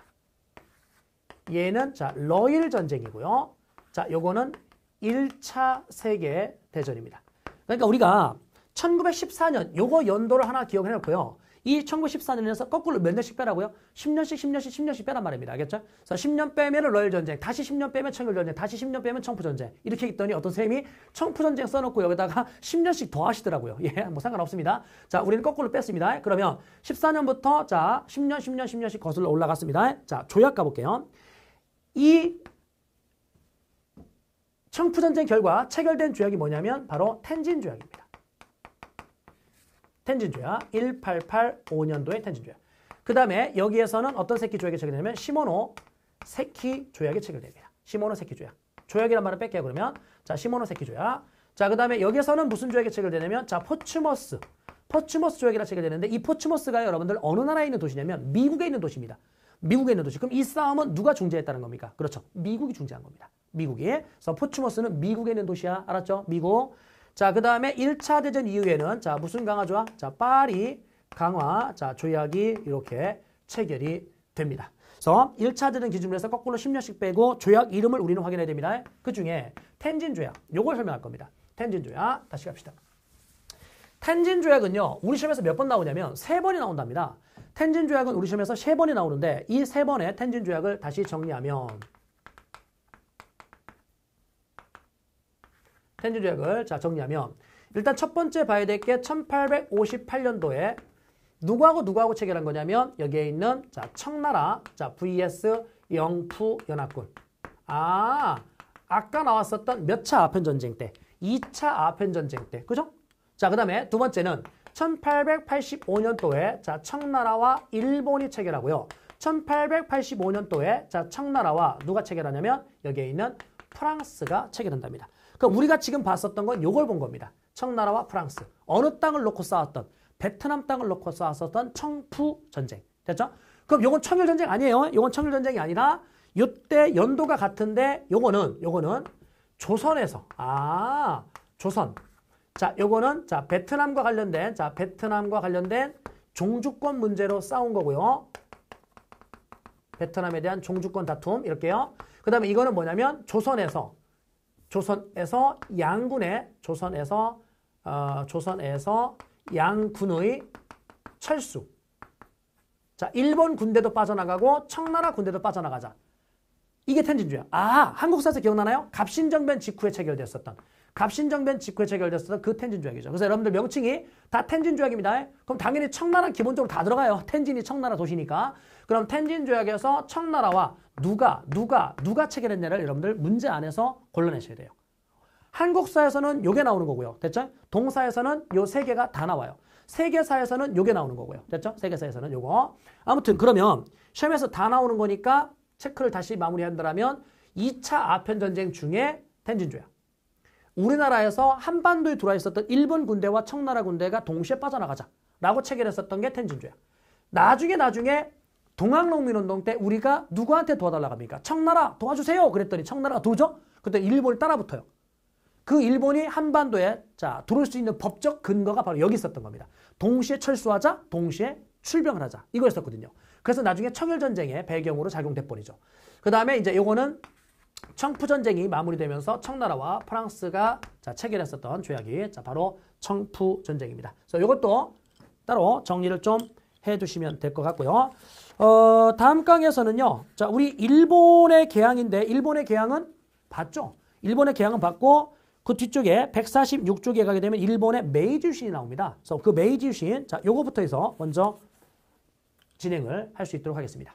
얘는 자, 러일 전쟁이고요. 자, 요거는 1차 세계 대전입니다. 그러니까 우리가 1914년 요거 연도를 하나 기억해 놓고요. 이 1914년에서 거꾸로 몇 년씩 빼라고요? 10년씩 10년씩 10년씩 빼란 말입니다. 알겠죠? 그래서 10년 빼면 러일 전쟁, 다시 10년 빼면 청일 전쟁, 다시 10년 빼면 청부 전쟁. 이렇게 있더니 어떤 쌤이 청부 전쟁 써놓고 여기다가 10년씩 더 하시더라고요. 예, 뭐 상관없습니다. 자, 우리는 거꾸로 뺐습니다. 그러면 14년부터 자, 10년 10년 10년씩 거슬러 올라갔습니다. 자, 조약 가볼게요. 이 청부전쟁 결과 체결된 조약이 뭐냐면 바로 텐진 조약입니다. 텐진조야. 1885년도의 텐진조야. 그 다음에 여기에서는 어떤 새끼 조약이 체결되냐면 시모노 새끼 조약이 체결됩니다. 시모노 새끼 조약. 조약이란 말을 뺄게요. 그러면 자 시모노 새끼 조약. 자 그 다음에 여기에서는 무슨 조약이 체결되냐면 자 포츠머스. 포츠머스 조약이라 체결되는데 이 포츠머스가 여러분들 어느 나라에 있는 도시냐면 미국에 있는 도시입니다. 미국에 있는 도시. 그럼 이 싸움은 누가 중재했다는 겁니까? 그렇죠. 미국이 중재한 겁니다. 미국이. 그래서 포츠머스는 미국에 있는 도시야. 알았죠? 미국. 자, 그 다음에 1차 대전 이후에는 자, 무슨 강화조약 자, 파리 강화, 자, 조약이 이렇게 체결이 됩니다. 그래서 1차 대전 기준으로 해서 거꾸로 10년씩 빼고 조약 이름을 우리는 확인해야 됩니다. 그 중에 텐진 조약, 요걸 설명할 겁니다. 텐진 조약, 다시 갑시다. 텐진 조약은요, 우리 시험에서 몇 번 나오냐면 세 번이 나온답니다. 텐진 조약은 우리 시험에서 세 번이 나오는데 이 세 번의 텐진 조약을 다시 정리하면 텐지 조약을 자 정리하면 일단 첫 번째 봐야 될 게 1858년도에 누구하고 누구하고 체결한 거냐면 여기에 있는 자 청나라 자 vs 영푸 연합군 아 아까 나왔었던 몇 차 아편 전쟁 때 2차 아편 전쟁 때 그죠? 자그 다음에 두 번째는 1885년도에 자 청나라와 일본이 체결하고요 1885년도에 자 청나라와 누가 체결하냐면 여기에 있는 프랑스가 체결한답니다. 그러니까 우리가 지금 봤었던 건이걸본 겁니다. 청나라와 프랑스. 어느 땅을 놓고 싸웠던 베트남 땅을 놓고 싸웠던 청푸 전쟁. 됐죠? 그럼 이건 청일 전쟁 아니에요. 이건 청일 전쟁이 아니라 요때 연도가 같은데 요거는 요거는 조선에서 아, 조선. 자, 요거는 자, 베트남과 관련된 자, 베트남과 관련된 종주권 문제로 싸운 거고요. 베트남에 대한 종주권 다툼 이렇게요. 그 다음에 이거는 뭐냐면 조선에서 조선에서 양군의 조선에서 어, 조선에서 양군의 철수. 자, 일본 군대도 빠져나가고 청나라 군대도 빠져나가자. 이게 텐진주야. 아, 한국사에서 기억나나요? 갑신정변 직후에 체결됐었던. 갑신정변 직후에 체결됐었던 그 텐진조약이죠. 그래서 여러분들 명칭이 다 텐진조약입니다. 그럼 당연히 청나라 기본적으로 다 들어가요. 텐진이 청나라 도시니까. 그럼 텐진 조약에서 청나라와 누가 누가 누가 체결했냐를 여러분들 문제 안에서 골라내셔야 돼요. 한국사에서는 요게 나오는 거고요. 됐죠? 동사에서는 요 세 개가 다 나와요. 세계사에서는 요게 나오는 거고요. 됐죠? 세계사에서는 요거. 아무튼 그러면 시험에서 다 나오는 거니까 체크를 다시 마무리한다면 2차 아편 전쟁 중에 텐진 조약. 우리나라에서 한반도에 들어와 있었던 일본 군대와 청나라 군대가 동시에 빠져나가자라고 체결했었던 게 텐진 조약. 나중에 나중에 동학농민운동 때 우리가 누구한테 도와달라고 합니까? 청나라 도와주세요. 그랬더니 청나라가 도죠? 그때 일본이 따라붙어요. 그 일본이 한반도에 자 들어올 수 있는 법적 근거가 바로 여기 있었던 겁니다. 동시에 철수하자, 동시에 출병을 하자 이거였었거든요. 그래서 나중에 청일전쟁의 배경으로 작용됐버리죠. 그 다음에 이제 요거는 청푸전쟁이 마무리되면서 청나라와 프랑스가 자, 체결했었던 조약이 자, 바로 청푸전쟁입니다. 그래서 이것도 따로 정리를 좀 해주시면 될 것 같고요. 어, 다음 강에서는요. 자, 우리 일본의 개항인데 일본의 개항은 봤죠? 일본의 개항은 봤고 그 뒤쪽에 146쪽에 가게 되면 일본의 메이지 유신이 나옵니다. 그래서 그 메이지 유신, 자, 요거부터 해서 먼저 진행을 할 수 있도록 하겠습니다.